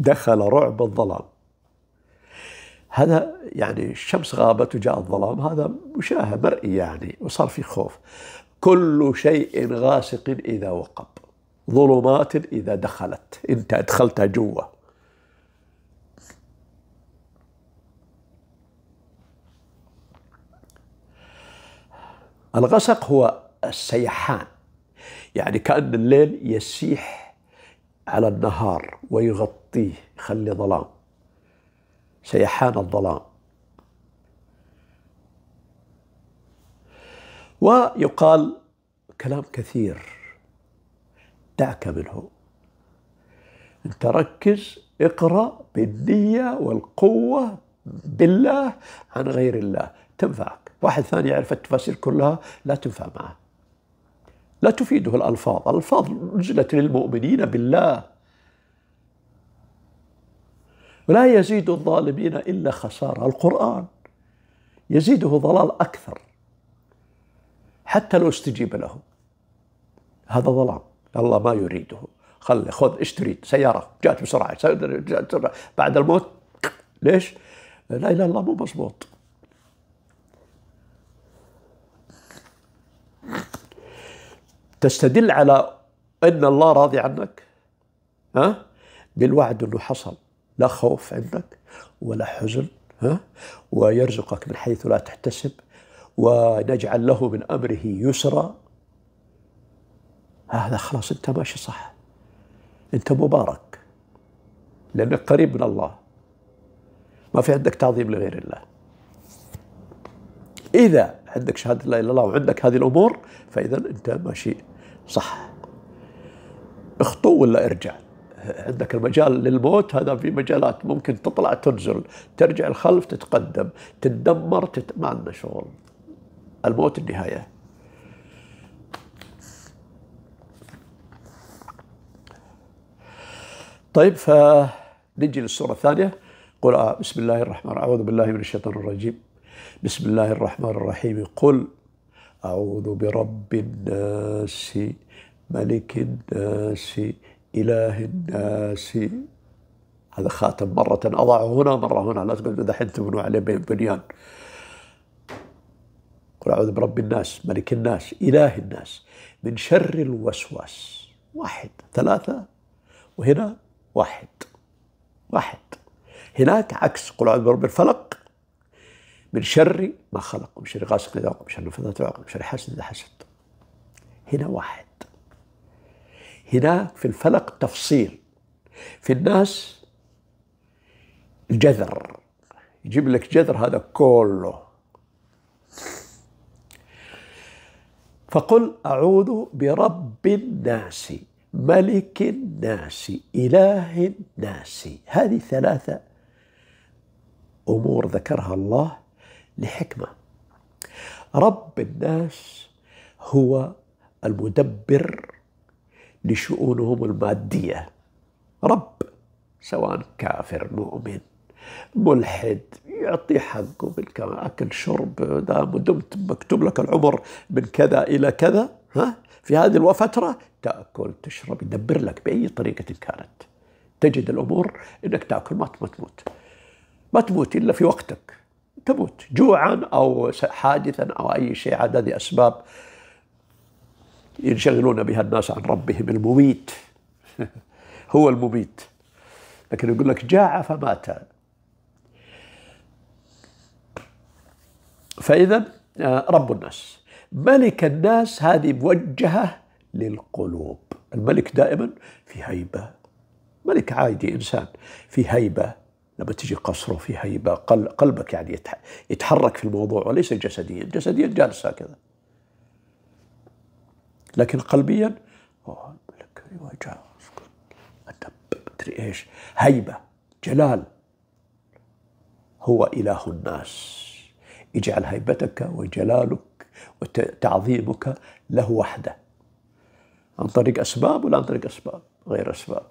دخل رعب الظلام هذا يعني الشمس غابت وجاء الظلام هذا مشاهد مرئي يعني وصار في خوف كل شيء غاسق إذا وقب ظلمات إذا دخلت أنت أدخلتها جوا الغسق هو السيحان يعني كأن الليل يسيح على النهار ويغطيه يخلي ظلام سيحان الظلام ويقال كلام كثير دعك منه انت ركز اقرا بالنيه والقوه بالله عن غير الله تنفعك واحد ثاني يعرف التفاسير كلها لا تنفع معه لا تفيده الألفاظ الألفاظ نزلت للمؤمنين بالله ولا يزيد الظالمين إلا خسارة القرآن يزيده ضلال أكثر حتى لو استجيب له هذا ظلام الله ما يريده خلي خذ اشتري سيارة جات بسرعة بعد الموت ليش؟ لا إله إلا الله مو مضبوط تستدل على أن الله راضي عنك ها؟ بالوعد أنه حصل لا خوف عندك ولا حزن ها؟ ويرزقك من حيث لا تحتسب ونجعل له من امره يسرا هذا خلاص انت ماشي صح انت مبارك لانك قريب من الله ما في عندك تعظيم لغير الله اذا عندك شهاده لا اله الا الله وعندك هذه الامور فاذا انت ماشي صح اخطو ولا ارجع عندك المجال للموت هذا في مجالات ممكن تطلع تنزل ترجع الخلف تتقدم تتدمر تت... ما عندنا شغل الموت النهاية طيب فنجي للسورة الثانية قل آه، بسم الله الرحمن أعوذ بالله من الشيطان الرجيم بسم الله الرحمن الرحيم قل أعوذ برب الناس ملك الناس إله الناس هذا خاتم مرة أضعه هنا مرة هنا لا تقول دحين بنو عليه بنيان قل أعوذ برب الناس ملك الناس إله الناس من شر الوسواس واحد ثلاثة وهنا واحد واحد هناك عكس قل أعوذ برب الفلق من شر ما خلق من شر غاسق إذا وقب من شر نفثات من شر حاسد إذا حسد هنا واحد هناك في الفلق تفصيل في الناس الجذر يجيب لك جذر هذا كله فقل أعوذ برب الناس ملك الناس إله الناس هذه ثلاثة أمور ذكرها الله لحكمة رب الناس هو المدبر لشؤونهم المادية رب سواء كافر مؤمن ملحد يعطي حقه من كما أكل شرب دام دمت مكتوب لك العمر من كذا إلى كذا ها في هذه الفترة تأكل تشرب يدبر لك بأي طريقة كانت تجد الأمور أنك تأكل ما تموت ما تموت إلا في وقتك تموت جوعا أو حادثا أو أي شيء عاد هذه أسباب ينشغلون بها الناس عن ربهم المميت [laughs] هو المميت لكن يقول لك جاع فمات فإذا آه، رب الناس ملك الناس هذه موجهة للقلوب الملك دائما في هيبة ملك عادي إنسان في هيبة لما تجي قصره في هيبة قلبك يعني يتحرك في الموضوع وليس جسديا جسديا جالس هكذا لكن قلبيا أوه الملك أدب مدري إيش هيبة جلال هو إله الناس اجعل هيبتك وجلالك وتعظيمك له وحده عن طريق أسباب ولا عن طريق أسباب غير أسباب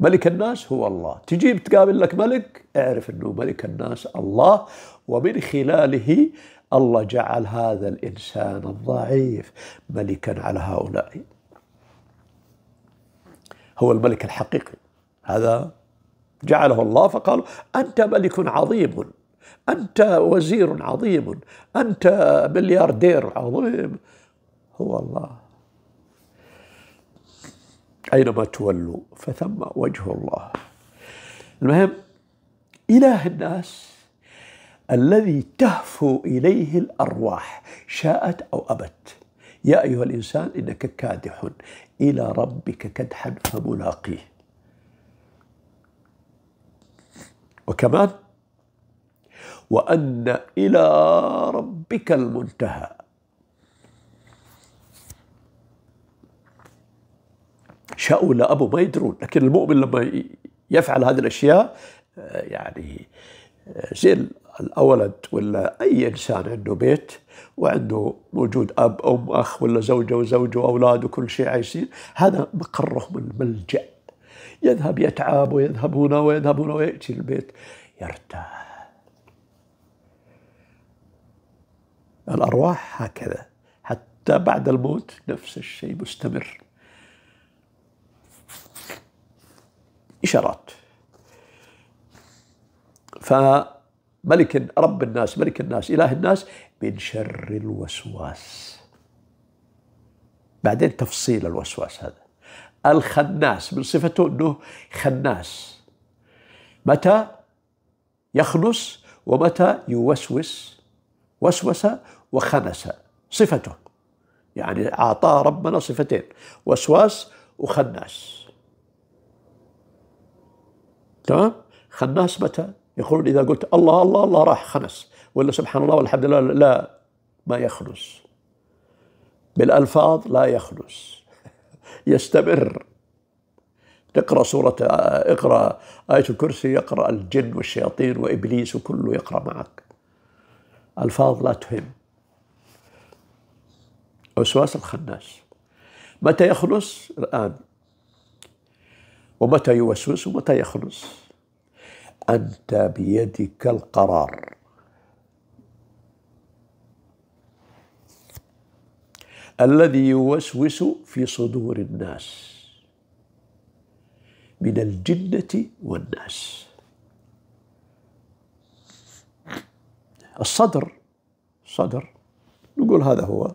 ملك الناس هو الله تجي تقابل لك ملك اعرف أنه ملك الناس الله ومن خلاله الله جعل هذا الإنسان الضعيف ملكا على هؤلاء هو الملك الحقيقي هذا جعله الله فقالوا أنت ملك عظيم أنت وزير عظيم أنت ملياردير عظيم هو الله أينما تولوا فثم وجه الله المهم إله الناس الذي تهفو إليه الأرواح شاءت أو أبت يا أيها الإنسان إنك كادح إلى ربك كدحا فملاقيه وكمان وأن إلى ربك المنتهى شاءوا ولا أبوا ما يدرون لكن المؤمن لما يفعل هذه الأشياء آه، يعني آه، زي الأولد ولا أي إنسان عنده بيت وعنده موجود أب أم أخ ولا زوجة وزوجة وأولاد وكل شيء عايشين هذا مقرهم الملجأ يذهب يتعب ويذهب هنا ويذهب هنا ويأتي البيت يرتاح الأرواح هكذا حتى بعد الموت نفس الشيء مستمر إشارات فملك رب الناس ملك الناس إله الناس من شر الوسواس بعدين تفصيل الوسواس هذا الخناس من صفته أنه خناس متى يخنس ومتى يوسوس وسوسة وخنس صفته يعني أعطاه ربنا صفتين وسواس وخناس تمام خناس متى يقول إذا قلت الله الله الله راح خنس ولا سبحان الله والحمد لله لا ما يخنس بالألفاظ لا يخنس [laughs] يستمر تقرا سوره اقرا ايه الكرسي يقرا الجن والشياطين وابليس وكله يقرا معك الفاظ لا تهم وسواس الخناس متى يخلص الآن ومتى يوسوس ومتى يخلص أنت بيدك القرار الذي يوسوس في صدور الناس من الجنة والناس الصدر صدر نقول هذا هو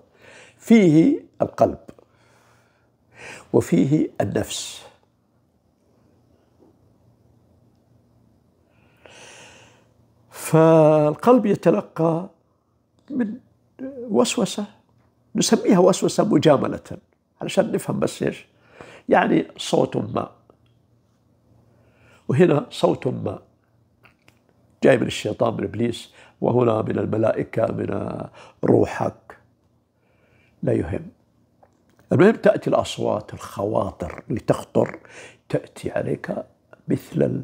فيه القلب وفيه النفس فالقلب يتلقى من وسوسة نسميها وسوسة مجاملة علشان نفهم بس ايش يعني صوت ما وهنا صوت ما جاي من الشيطان من ابليس وهنا من الملائكة من روحك لا يهم المهم تأتي الأصوات الخواطر لتخطر تأتي عليك مثل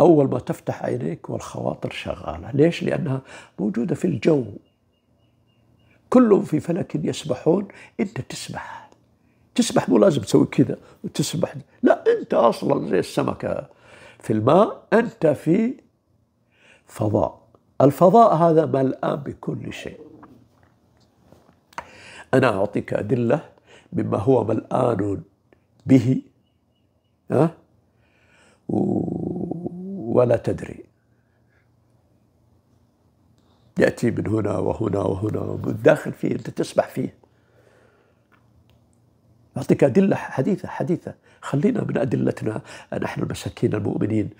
أول ما تفتح عينيك والخواطر شغالة ليش؟ لأنها موجودة في الجو كلهم في فلك يسبحون أنت تسبح تسبح مو لازم تسوي كذا وتسبح لا أنت أصلا زي السمكة في الماء أنت في فضاء الفضاء هذا ملآن بكل شيء أنا أعطيك أدلة مما هو ملآن به ها ولا تدري يأتي من هنا وهنا وهنا والداخل فيه أنت تسبح فيه أعطيك أدلة حديثة حديثة خلينا من أدلتنا نحن المساكين المؤمنين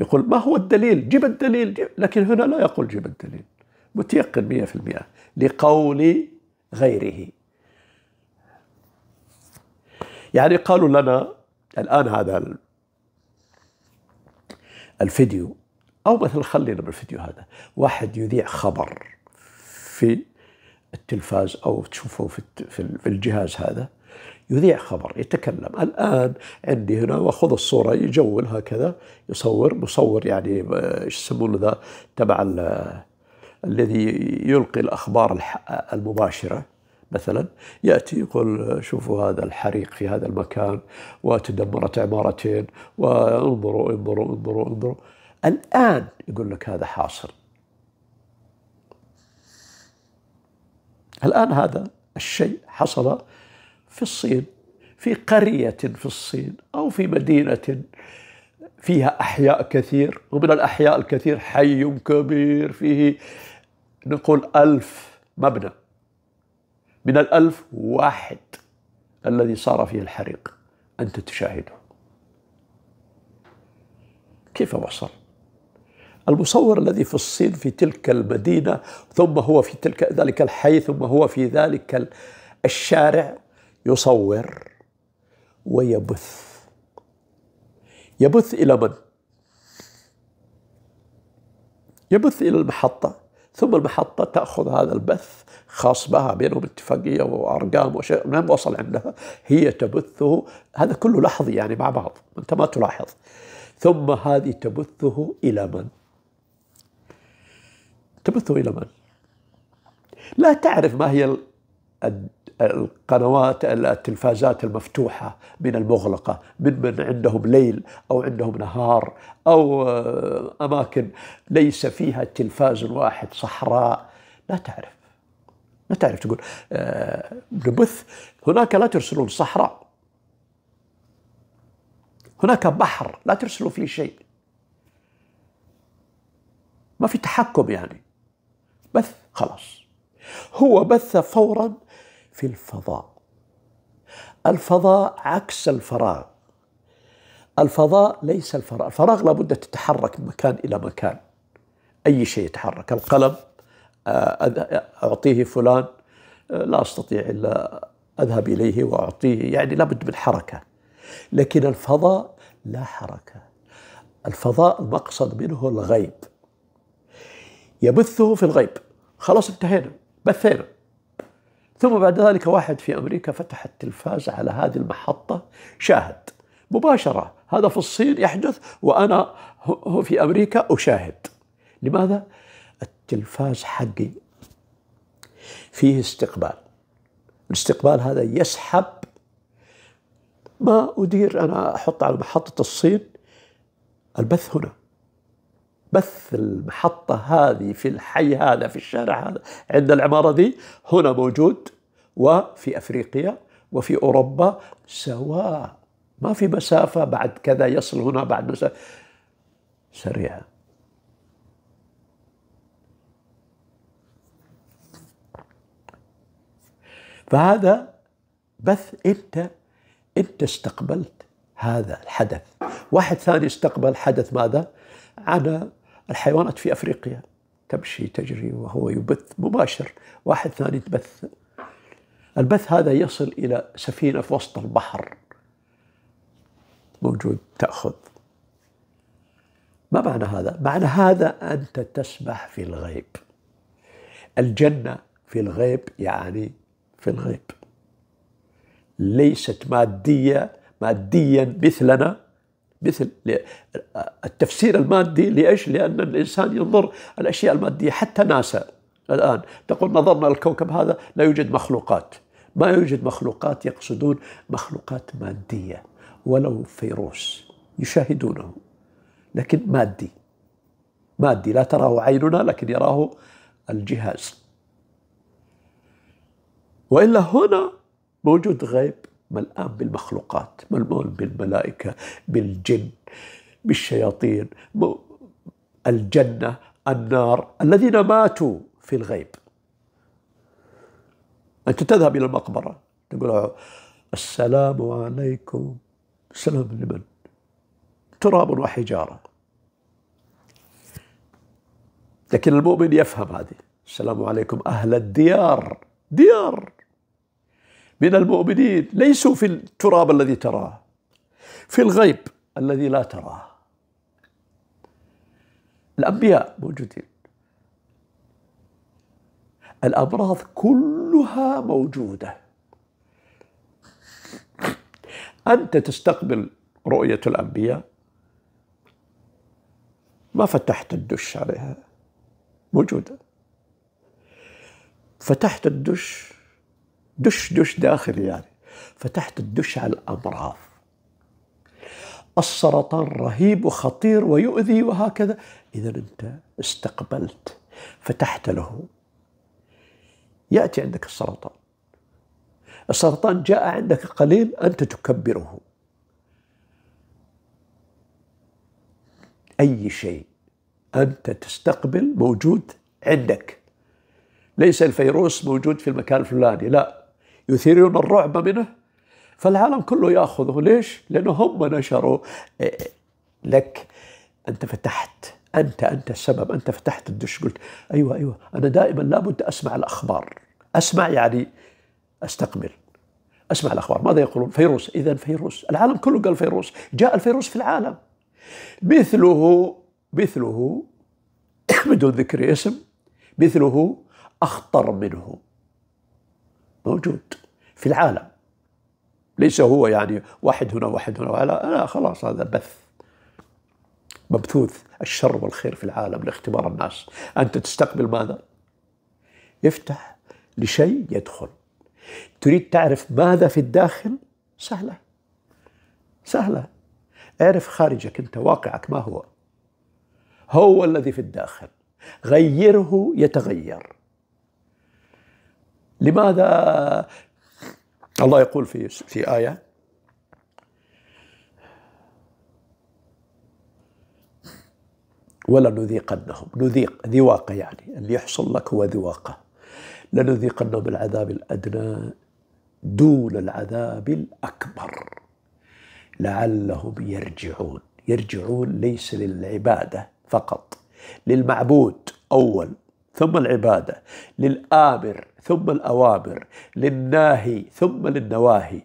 يقول ما هو الدليل جيب الدليل جيب. لكن هنا لا يقول جيب الدليل متيقن مئة في المئة لقول غيره يعني قالوا لنا الآن هذا الفيديو أو مثلا خلينا بالفيديو هذا واحد يذيع خبر في التلفاز أو تشوفه في, في الجهاز هذا يذيع خبر يتكلم الآن عندي هنا وخذ الصورة يجول هكذا يصور مصور يعني آه، ايش يسمونه ذا تبع الذي يلقي الأخبار المباشرة مثلا يأتي يقول شوفوا هذا الحريق في هذا المكان وتدمرت عمارتين وانظروا انظروا انظروا انظروا الآن يقول لك هذا حاصل الآن هذا الشيء حصل في الصين في قرية في الصين أو في مدينة فيها أحياء كثير ومن الأحياء الكثير حي كبير فيه نقول ألف مبنى من الألف واحد الذي صار فيه الحريق أنت تشاهده كيف وصل؟ المصور الذي في الصين في تلك المدينة ثم هو في تلك ذلك الحي ثم هو في ذلك الشارع يصور ويبث يبث إلى من؟ يبث إلى المحطة ثم المحطة تأخذ هذا البث خاص بها بينهم اتفاقية وأرقام وشيء لم وصل عندها هي تبثه هذا كله لحظي يعني مع بعض أنت ما تلاحظ ثم هذه تبثه إلى من؟ تبثه إلى من؟ لا تعرف ما هي القنوات التلفازات المفتوحة من المغلقة من من عندهم ليل أو عندهم نهار أو آه، أماكن ليس فيها تلفاز واحد صحراء لا تعرف لا تعرف تقول آه، نبث هناك لا ترسلون صحراء هناك بحر لا ترسلوا فيه شيء ما في تحكم يعني بث خلاص هو بث فورا في الفضاء الفضاء عكس الفراغ الفضاء ليس الفراغ الفراغ لابد تتحرك من مكان إلى مكان أي شيء يتحرك القلم آه، أعطيه فلان آه، لا أستطيع إلا أذهب إليه وأعطيه يعني لابد من حركة لكن الفضاء لا حركة الفضاء المقصد منه الغيب يبثه في الغيب خلاص انتهينا بثينا ثم بعد ذلك واحد في أمريكا فتح التلفاز على هذه المحطة شاهد مباشرة هذا في الصين يحدث وأنا في أمريكا أشاهد لماذا؟ التلفاز حقي فيه استقبال الاستقبال هذا يسحب ما أدير أنا أحط على محطة الصين البث هنا بث المحطة هذه في الحي هذا في الشارع هذا عند العمارة دي هنا موجود وفي أفريقيا وفي أوروبا سواء ما في مسافة بعد كذا يصل هنا بعد مسافة سريعة فهذا بث انت انت استقبلت هذا الحدث واحد ثاني استقبل حدث ماذا انا الحيوانات في أفريقيا تمشي تجري وهو يبث مباشر واحد ثاني تبث البث هذا يصل إلى سفينة في وسط البحر موجود تأخذ ما معنى هذا؟ معنى هذا أنت تسبح في الغيب الجنة في الغيب يعني في الغيب ليست مادية ماديا مثلنا مثل التفسير المادي ليش؟ لأن الإنسان ينظر الأشياء المادية حتى ناسا الآن تقول نظرنا للكوكب هذا لا يوجد مخلوقات ما يوجد مخلوقات يقصدون مخلوقات مادية ولو فيروس يشاهدونه لكن مادي مادي لا تراه عيننا لكن يراه الجهاز وإلا هنا موجود غيب ملآن بالمخلوقات ملمون بالملائكة بالجن بالشياطين الجنة النار الذين ماتوا في الغيب أنت تذهب إلى المقبرة تقول السلام عليكم سلام لمن تراب وحجارة لكن المؤمن يفهم هذه السلام عليكم أهل الديار ديار من المؤمنين ليسوا في التراب الذي تراه في الغيب الذي لا تراه الأنبياء موجودين الأمراض كلها موجودة أنت تستقبل رؤية الأنبياء ما فتحت الدش عليها موجودة فتحت الدش دش دش داخلي يعني فتحت الدش على الأمراض السرطان رهيب وخطير ويؤذي وهكذا إذا أنت استقبلت فتحت له يأتي عندك السرطان السرطان جاء عندك قليل أنت تكبره أي شيء أنت تستقبل موجود عندك ليس الفيروس موجود في المكان الفلاني لا يثيرون الرعب منه فالعالم كله ياخذه ليش؟ لانه هم نشروا إيه، إيه، لك انت فتحت انت انت السبب انت فتحت الدش قلت ايوه ايوه انا دائما لابد اسمع الاخبار اسمع يعني استقبل اسمع الاخبار ماذا يقولون فيروس اذا فيروس العالم كله قال فيروس جاء الفيروس في العالم مثله مثله [coughs] بدون ذكر اسم مثله اخطر منه موجود في العالم ليس هو يعني واحد هنا واحد هنا ولا لا خلاص هذا بث مبثوث الشر والخير في العالم لاختبار الناس أنت تستقبل ماذا؟ افتح لشيء يدخل تريد تعرف ماذا في الداخل؟ سهلة سهلة اعرف خارجك أنت واقعك ما هو هو الذي في الداخل غيره يتغير لماذا الله يقول في في آية ولنذيقنهم نذيق ذواقة يعني اللي يحصل لك هو ذواقة لنذيقنهم بالعذاب الأدنى دون العذاب الأكبر لعلهم يرجعون يرجعون ليس للعبادة فقط للمعبود أول ثم العبادة للآمر ثم الأوامر للناهي ثم للنواهي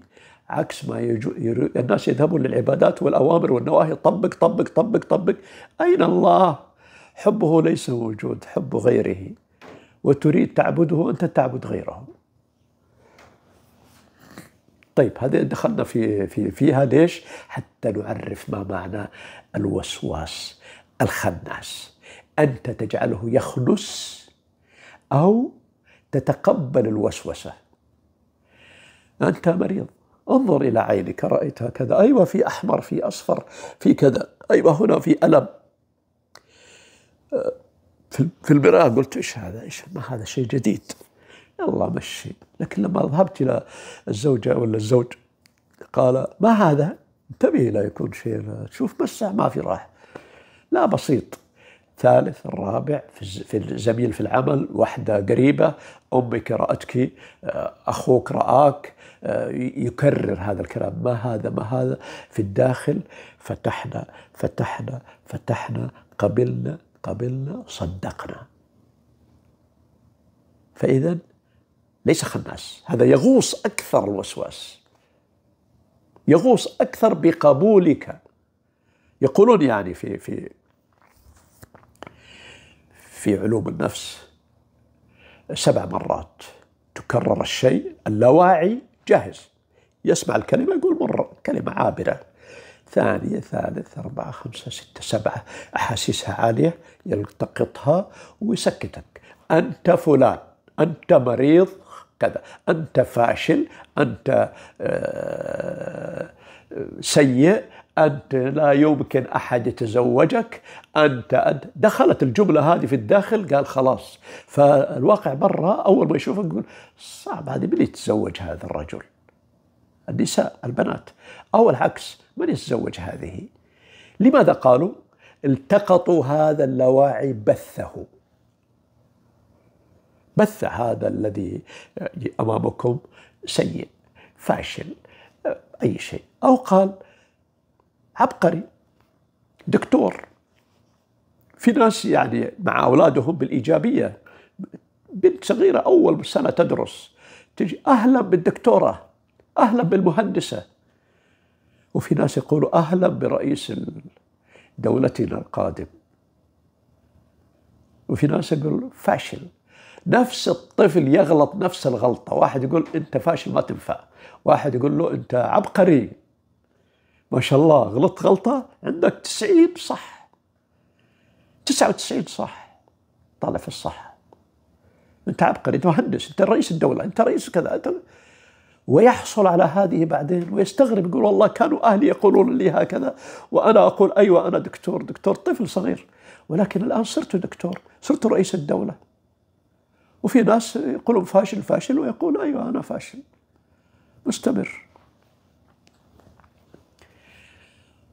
عكس ما يجو يرو الناس يذهبون للعبادات والأوامر والنواهي طبق طبق طبق طبق أين الله حبه ليس موجود حب غيره وتريد تعبده أنت تعبد غيره طيب هذا دخلنا في في فيها ليش؟ حتى نعرف ما معنى الوسواس الخناس أنت تجعله يخنس أو تتقبل الوسوسة أنت مريض انظر إلى عينك رأيتها كذا أيوة في أحمر في أصفر في كذا أيوة هنا في ألم في المرآة قلت إيش هذا إيش ما هذا شيء جديد الله مشي لكن لما ذهبت إلى الزوجة ولا الزوج قال ما هذا انتبه لا يكون شيء شوف بس ما في راحة لا بسيط الثالث الرابع في الزميل في العمل وحدة قريبة أمك رأتك آه، أخوك رآك آه، يكرر هذا الكلام ما هذا ما هذا في الداخل فتحنا فتحنا فتحنا قبلنا قبلنا صدقنا فإذا ليس خناس هذا يغوص أكثر الوسواس يغوص أكثر بقبولك يقولون يعني في في في علوم النفس سبع مرات تكرر الشيء اللاواعي جاهز يسمع الكلمة يقول مرة كلمة عابرة ثانية ثالث أربعة خمسة ستة سبعة أحاسيسها عالية يلتقطها ويسكتك أنت فلان أنت مريض كذا أنت فاشل أنت آه، سيء أنت لا يمكن أحد يتزوجك أنت أنت دخلت الجملة هذه في الداخل قال خلاص فالواقع برا أول ما يشوفك يقول صعب هذه من يتزوج هذا الرجل النساء البنات أو العكس من يتزوج هذه لماذا قالوا التقطوا هذا اللاواعي بثه بث هذا الذي أمامكم سيء فاشل أي شيء أو قال عبقري دكتور في ناس يعني مع اولادهم بالايجابيه بنت صغيره اول سنه تدرس تجي اهلا بالدكتوره اهلا بالمهندسه وفي ناس يقولوا اهلا برئيس دولتنا القادم وفي ناس يقولوا فاشل نفس الطفل يغلط نفس الغلطة واحد يقول أنت فاشل ما تنفع واحد يقول له أنت عبقري ما شاء الله غلطت غلطة عندك 90 صح 99 صح طالع في الصح أنت عبقري أنت مهندس أنت رئيس الدولة أنت رئيس كذا أنت ويحصل على هذه بعدين ويستغرب يقول والله كانوا أهلي يقولون لي هكذا وأنا أقول أيوة أنا دكتور دكتور طفل صغير ولكن الآن صرت دكتور صرت رئيس الدولة وفي ناس يقولون فاشل فاشل ويقول أيوة أنا فاشل مستمر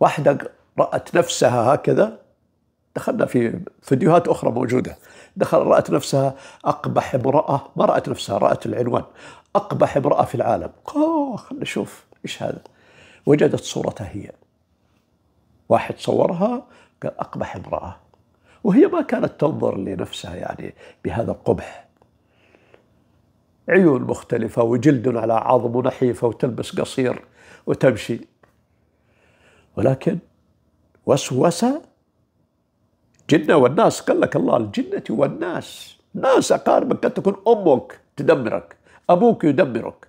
واحدة رأت نفسها هكذا دخلنا في فيديوهات أخرى موجودة دخل رأت نفسها أقبح امرأة ما رأت نفسها رأت العنوان أقبح امرأة في العالم خلنا نشوف إيش هذا وجدت صورتها هي واحد صورها قال أقبح امرأة وهي ما كانت تنظر لنفسها يعني بهذا القبح عيون مختلفة وجلد على عظم نحيفة وتلبس قصير وتمشي ولكن وسوسة جنة والناس قال لك الله الجنة والناس ناس أقاربك قد تكون أمك تدمرك أبوك يدمرك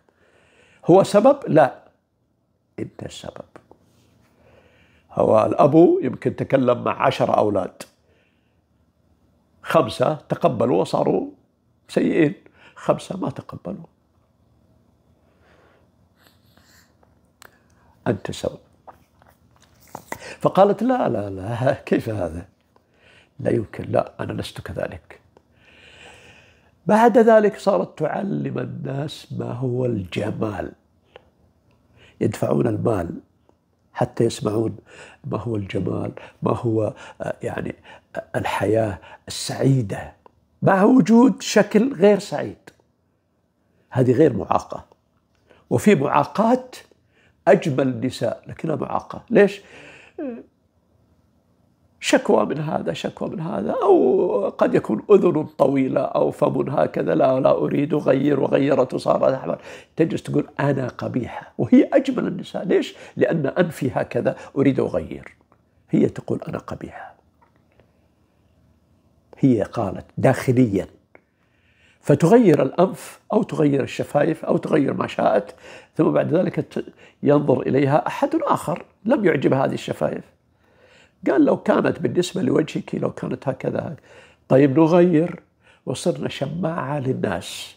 هو سبب؟ لا أنت السبب هو الأبو يمكن تكلم مع عشرة أولاد خمسة تقبلوا وصاروا سيئين خمسة ما تقبلوا أنت سبب فقالت لا لا لا [laughs] كيف هذا لا يمكن لا أنا لست كذلك بعد ذلك صارت تعلم الناس ما هو الجمال يدفعون المال حتى يسمعون ما هو الجمال ما هو آه، يعني آه، الحياة السعيدة مع وجود شكل غير سعيد هذه غير معاقة وفي معاقات أجمل النساء لكنها معاقة ليش؟ شكوى من هذا شكوى من هذا أو قد يكون أذن طويلة أو فم هكذا لا لا أريد أغير وغيرت وصار أحمر تجلس تقول أنا قبيحة وهي أجمل النساء ليش؟ لأن أنفي هكذا أريد أغير هي تقول أنا قبيحة هي قالت داخليا فتغير الأنف أو تغير الشفايف أو تغير ما شاءت ثم بعد ذلك ينظر إليها أحد آخر لم يعجبها هذه الشفايف قال لو كانت بالنسبة لوجهك لو كانت هكذا طيب نغير وصرنا شماعة للناس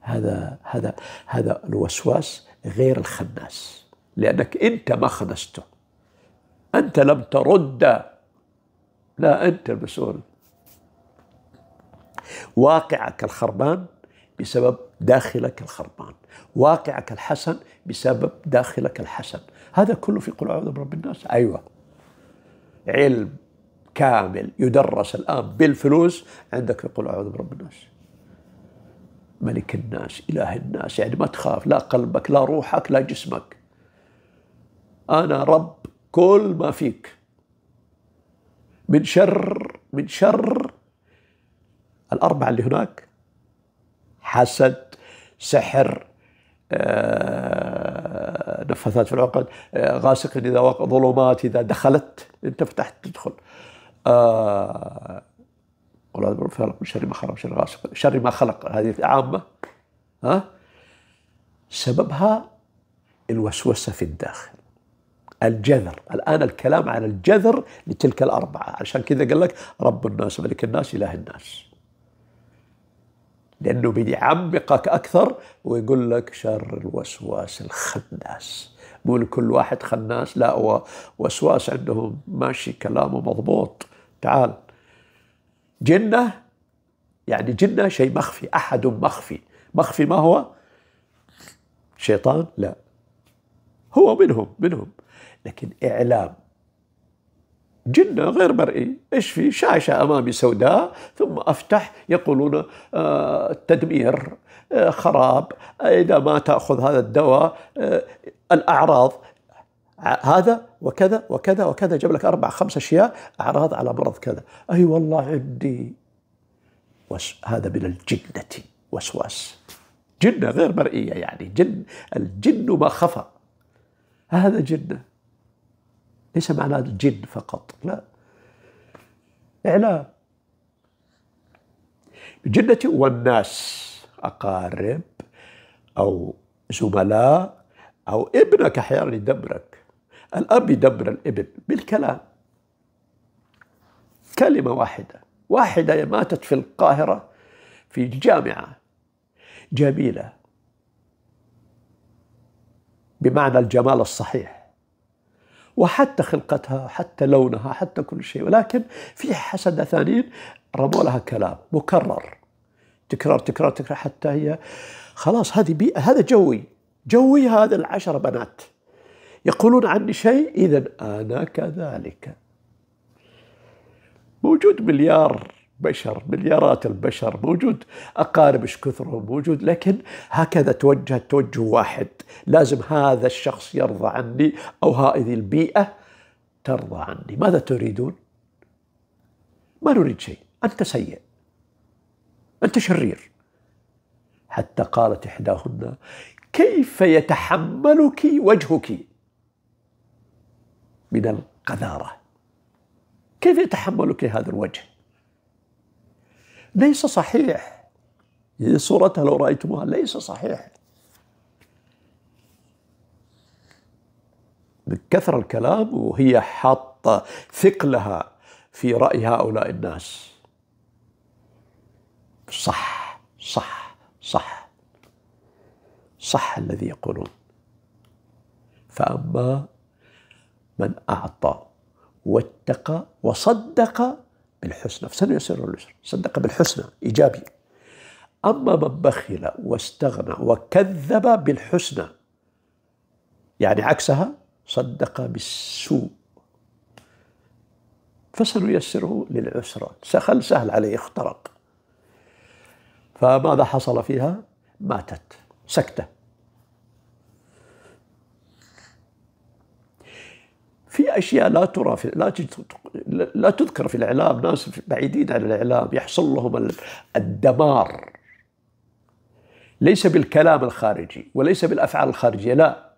هذا هذا هذا الوسواس غير الخناس لأنك أنت ما خنسته أنت لم ترد لا أنت المسؤول واقعك الخربان بسبب داخلك الخربان واقعك الحسن بسبب داخلك الحسن هذا كله في قل اعوذ برب الناس ايوه علم كامل يدرس الان بالفلوس عندك في قل اعوذ برب الناس ملك الناس اله الناس يعني ما تخاف لا قلبك لا روحك لا جسمك انا رب كل ما فيك من شر من شر الاربعه اللي هناك حسد سحر آه، نفاثات في العقد آه، غاسق اذا وقع ظلمات اذا دخلت انت فتحت تدخل آه والعياذ بالله من شر ما خلق شر غاسق شر ما خلق هذه عامه ها سببها الوسوسه في الداخل الجذر الآن الكلام عن الجذر لتلك الأربعة عشان كذا قال لك رب الناس ملك الناس إله الناس لأنه بيعمقك أكثر ويقول لك شر الوسواس الخناس مو لكل واحد خناس لا هو وسواس عندهم ماشي كلامه مضبوط تعال جنة يعني جنة شيء مخفي أحد مخفي مخفي ما هو شيطان لا هو منهم منهم لكن إعلام جنة غير مرئي إيش في شاشة أمامي سوداء ثم أفتح يقولون آه، التدمير آه، خراب آه، إذا ما تأخذ هذا الدواء الأعراض هذا وكذا وكذا وكذا جاب لك أربع خمس أشياء أعراض على مرض كذا أي والله عندي هذا من الجنة وسواس جنة غير مرئية يعني جن الجن ما خفى هذا جنه ليس معناه الجن فقط لا إعلام الجنة والناس أقارب أو زملاء أو ابنك أحيانا يدبرك الأب يدبر الابن بالكلام كلمة واحدة واحدة ماتت في القاهرة في الجامعة جميلة بمعنى الجمال الصحيح وحتى خلقتها حتى لونها حتى كل شيء ولكن في حسد ثانيين رموا لها كلام مكرر تكرار تكرار تكرار حتى هي خلاص هذه بيئة هذا جوي جوي هذا العشر بنات يقولون عني شيء إذا أنا كذلك موجود مليار بشر مليارات البشر موجود أقارب ايش كثرهم موجود لكن هكذا توجه توجه واحد لازم هذا الشخص يرضى عني أو هذه البيئة ترضى عني ماذا تريدون؟ ما نريد شيء أنت سيء أنت شرير حتى قالت إحداهن كيف يتحملك وجهك من القذارة كيف يتحملك هذا الوجه ليس صحيح صورتها لو رأيتموها ليس صحيح بكثر الكلام وهي حاطة ثقلها في رأي هؤلاء الناس صح صح صح صح الذي يقولون فأما من أعطى واتقى وصدق بالحسنى فسنيسره اليسر صدق بالحسنى إيجابي أما من بخل واستغنى وكذب بالحسنى يعني عكسها صدق بالسوء فسنيسره للعسرى سخل سهل عليه اخترق فماذا حصل فيها ماتت سكتة في اشياء لا ترى في لا لا تذكر في الاعلام ناس بعيدين عن الاعلام يحصل لهم الدمار ليس بالكلام الخارجي وليس بالافعال الخارجيه لا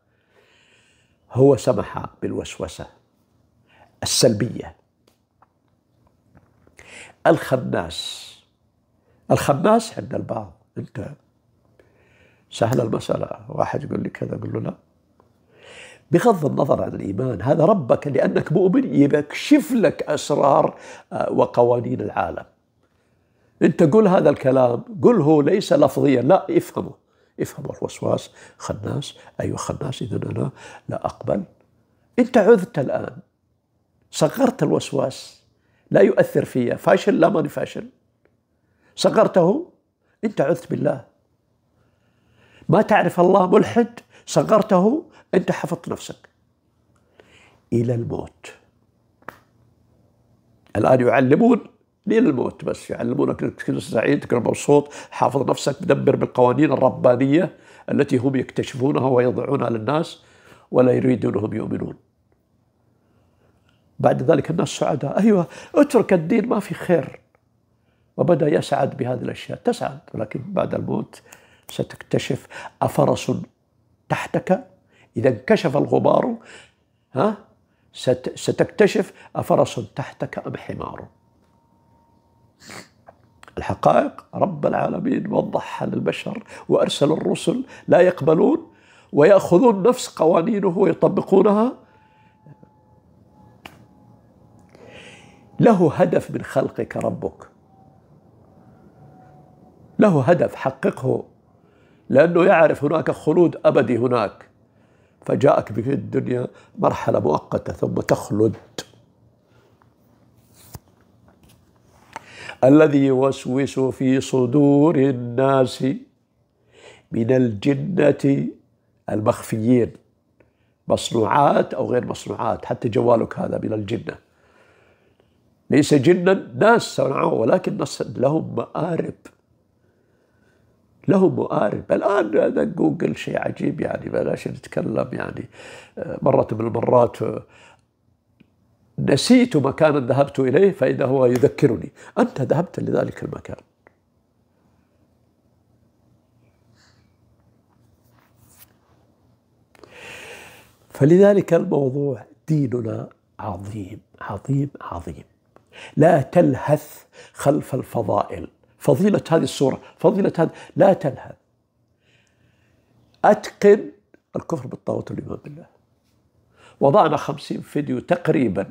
هو سمح بالوسوسه السلبيه الخناس الخناس عند البعض انت سهل المساله واحد يقول لي كذا اقول له لا بغض النظر عن الإيمان هذا ربك لأنك مؤمن يكشف لك أسرار آه، وقوانين العالم أنت قل هذا الكلام قله ليس لفظيا لا افهمه افهموا الوسواس خناس أيها خناس إذا أنا لا أقبل أنت عذت الآن صغرت الوسواس لا يؤثر فيا فاشل لا ماني فاشل صغرته أنت عذت بالله ما تعرف الله ملحد صغرته انت حفظت نفسك الى الموت الان يعلمون للموت الموت بس يعلمونك انك تكون سعيد تكون مبسوط حافظ نفسك مدبر بالقوانين الربانيه التي هم يكتشفونها ويضعونها للناس ولا يريدونهم يؤمنون بعد ذلك الناس سعداء ايوه اترك الدين ما في خير وبدا يسعد بهذه الاشياء تسعد ولكن بعد الموت ستكتشف افرس تحتك إذا انكشف الغبار ها ستكتشف أفرس تحتك أم حمار الحقائق رب العالمين وضحها للبشر وأرسل الرسل لا يقبلون ويأخذون نفس قوانينه ويطبقونها له هدف من خلقك ربك له هدف حققه لأنه يعرف هناك خلود أبدي هناك فجاءك في الدنيا مرحلة مؤقتة ثم تخلد الذي يوسوس في صدور الناس من الجنة المخفيين مصنوعات أو غير مصنوعات حتى جوالك هذا من الجنة ليس جنا ناس صنعوه ولكن لهم مآرب له مقارب الآن هذا جوجل شيء عجيب يعني بلاش نتكلم يعني آه، مرة من المرات آه، نسيت مكانا ذهبت إليه فإذا هو يذكرني أنت ذهبت لذلك المكان فلذلك الموضوع ديننا عظيم عظيم عظيم لا تلهث خلف الفضائل فضيلة هذه الصورة فضيلة هذا لا تلهث أتقن الكفر بالطاغوت والإيمان بالله وضعنا خمسين فيديو تقريبا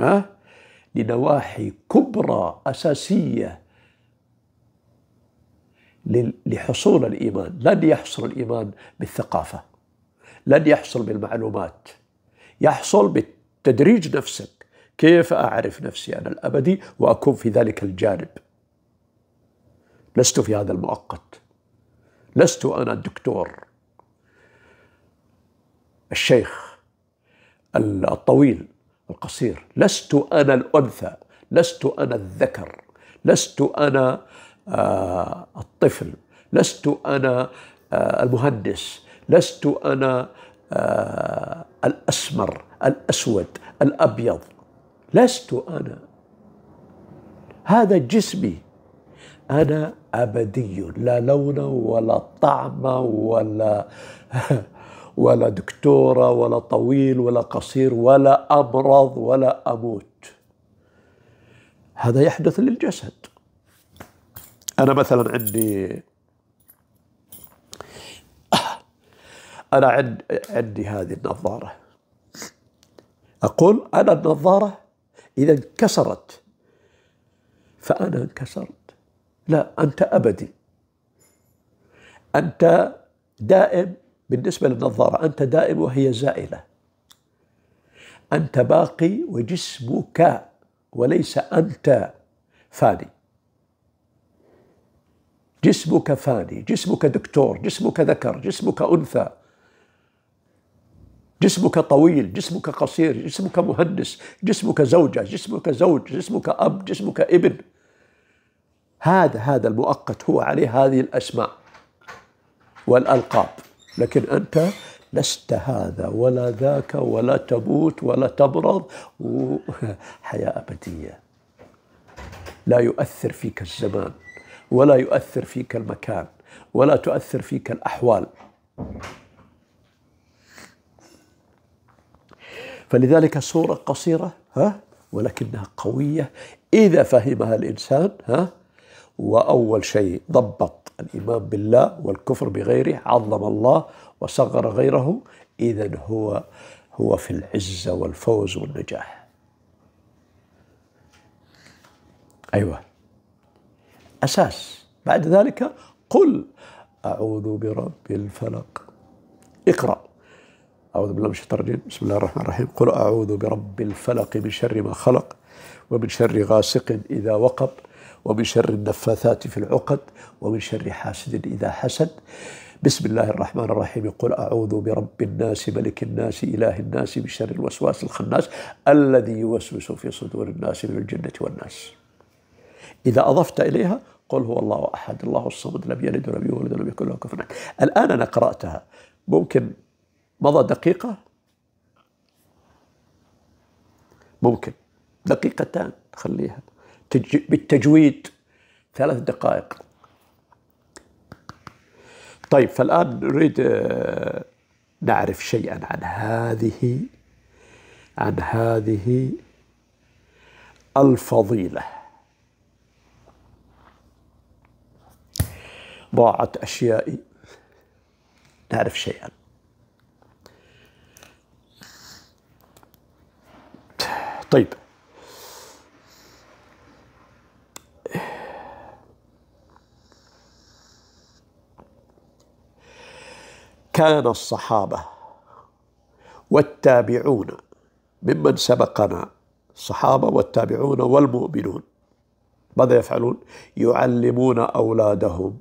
ها لنواحي كبرى أساسية لحصول الإيمان لن يحصل الإيمان بالثقافة لن يحصل بالمعلومات يحصل بالتدريج نفسك كيف أعرف نفسي أنا الأبدي وأكون في ذلك الجانب لست في هذا المؤقت لست أنا الدكتور الشيخ الطويل القصير لست أنا الأنثى لست أنا الذكر لست أنا آه، الطفل لست أنا آه، المهندس لست أنا آه، الأسمر الأسود الأبيض لست أنا هذا جسمي أنا أبدي لا لون ولا طعم ولا [laughs] ولا دكتورة ولا طويل ولا قصير ولا أمرض ولا أموت هذا يحدث للجسد أنا مثلا عندي [clears throat] أنا عندي هذه النظارة أقول أنا النظارة إذا انكسرت فأنا انكسرت لا أنت أبدي أنت دائم بالنسبة للنظارة أنت دائم وهي زائلة أنت باقي وجسمك وليس أنت فاني جسمك فاني جسمك دكتور جسمك ذكر جسمك أنثى جسمك طويل جسمك قصير جسمك مهندس جسمك زوجة جسمك زوج جسمك أب جسمك ابن هذا هذا المؤقت هو عليه هذه الأسماء والألقاب لكن أنت لست هذا ولا ذاك ولا تموت ولا تبرض حياة أبدية لا يؤثر فيك الزمان ولا يؤثر فيك المكان ولا تؤثر فيك الأحوال فلذلك صورة قصيرة ها ولكنها قوية إذا فهمها الإنسان ها وأول شيء ضبط الإيمان بالله والكفر بغيره عظم الله وصغر غيره إذا هو هو في العزة والفوز والنجاح أيوة أساس بعد ذلك قل أعوذ برب الفلق اقرأ أعوذ بالله من الشيطان الرجيم بسم الله الرحمن الرحيم قل أعوذ برب الفلق من شر ما خلق ومن شر غاسق إذا وقب ومن شر النفاثات في العقد ومن شر حاسد إذا حسد بسم الله الرحمن الرحيم قل أعوذ برب الناس ملك الناس إله الناس من شر الوسواس الخناس الذي يوسوس في صدور الناس من الجنة والناس إذا أضفت إليها قل هو الله أحد الله الصمد لم يلد ولم يولد ولم يكن له كفرا الآن أنا قرأتها ممكن مضى دقيقة ممكن دقيقتان خليها بالتجويد ثلاث دقائق طيب فالآن نريد آه، نعرف شيئا عن هذه عن هذه الفضيلة ضاعت أشيائي نعرف شيئا طيب كان الصحابة والتابعون ممن سبقنا الصحابة والتابعون والمؤمنون ماذا يفعلون؟ يعلمون أولادهم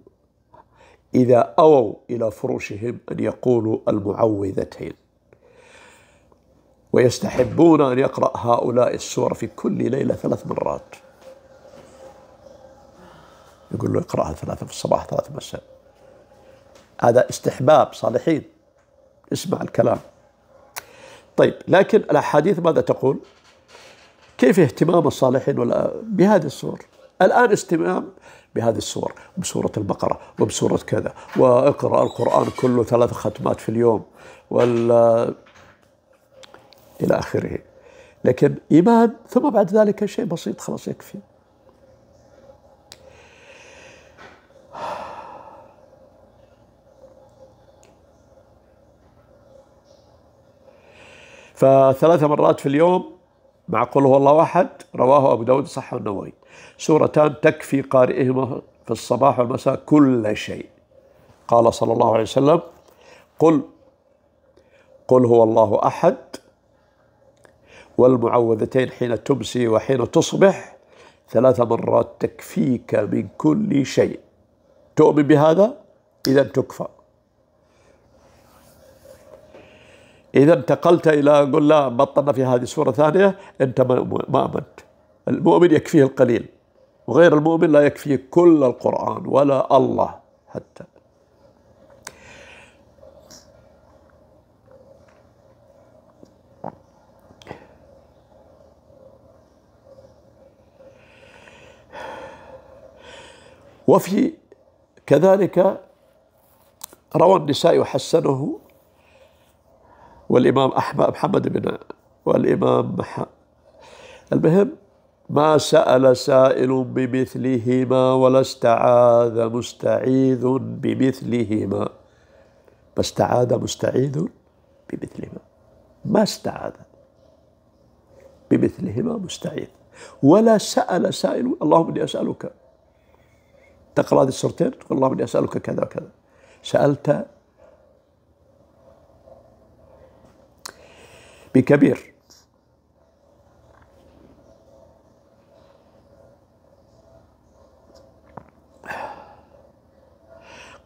إذا أووا إلى فرشهم أن يقولوا المعوذتين ويستحبون أن يقرأ هؤلاء السور في كل ليلة ثلاث مرات يقول له اقرأها ثلاثة في الصباح ثلاثة مساء هذا استحباب صالحين اسمع الكلام طيب لكن الأحاديث ماذا تقول كيف اهتمام الصالحين ولا بهذه الصور الآن اهتمام بهذه الصور بسورة البقرة وبسورة كذا واقرأ القرآن كله ثلاث ختمات في اليوم ولا إلى آخره لكن إيمان ثم بعد ذلك شيء بسيط خلاص يكفي فثلاث مرات في اليوم مع قل هو الله أحد رواه أبو داود صح النووي سورتان تكفي قارئهما في الصباح والمساء كل شيء قال صلى الله عليه وسلم قل قل هو الله أحد والمعوذتين حين تمسي وحين تصبح ثلاث مرات تكفيك من كل شيء تؤمن بهذا إذا تكفى إذا انتقلت إلى لا بطلنا في هذه السورة ثانية أنت ما آمنت المؤمن يكفيه القليل وغير المؤمن لا يكفيه كل القرآن ولا الله حتى وفي كذلك روى النساء وحسنه والإمام أحمد محمد بن والإمام محمد المهم ما سأل سائل بمثلهما ولا استعاذ مستعيذ بمثلهما ما استعاذ مستعيذ بمثلهما ما استعاذ بمثلهما مستعيذ ولا سأل سائل اللهم إني أسألك تقرأ هذه السورتين تقول اللهم إني أسألك كذا وكذا سألت بكبير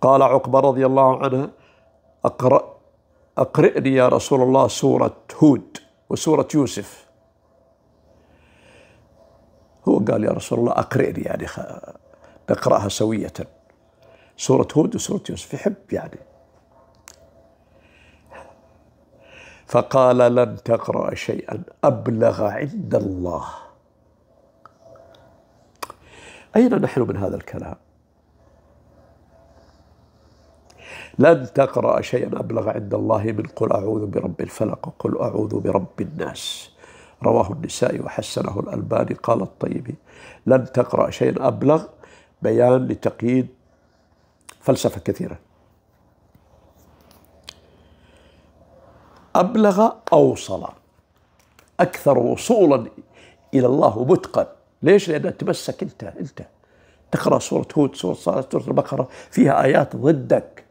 قال عقبة رضي الله عنه أقرأ أقرئني يا رسول الله سورة هود وسورة يوسف هو قال يا رسول الله أقرئني يعني نقرأها سوية سورة هود وسورة يوسف يحب يعني فقال لن تقرأ شيئا أبلغ عند الله أين نحن من هذا الكلام لن تقرأ شيئا أبلغ عند الله من قل أعوذ برب الفلق وقل أعوذ برب الناس رواه النسائي وحسنه الألباني قال الطيبي لن تقرأ شيئا أبلغ بيان لتقييد فلسفة كثيرة أبلغ أوصل أكثر وصولا إلى الله متقن ليش؟ لأن تمسك أنت أنت تقرأ سورة هود سورة صالح سورة البقرة فيها آيات ضدك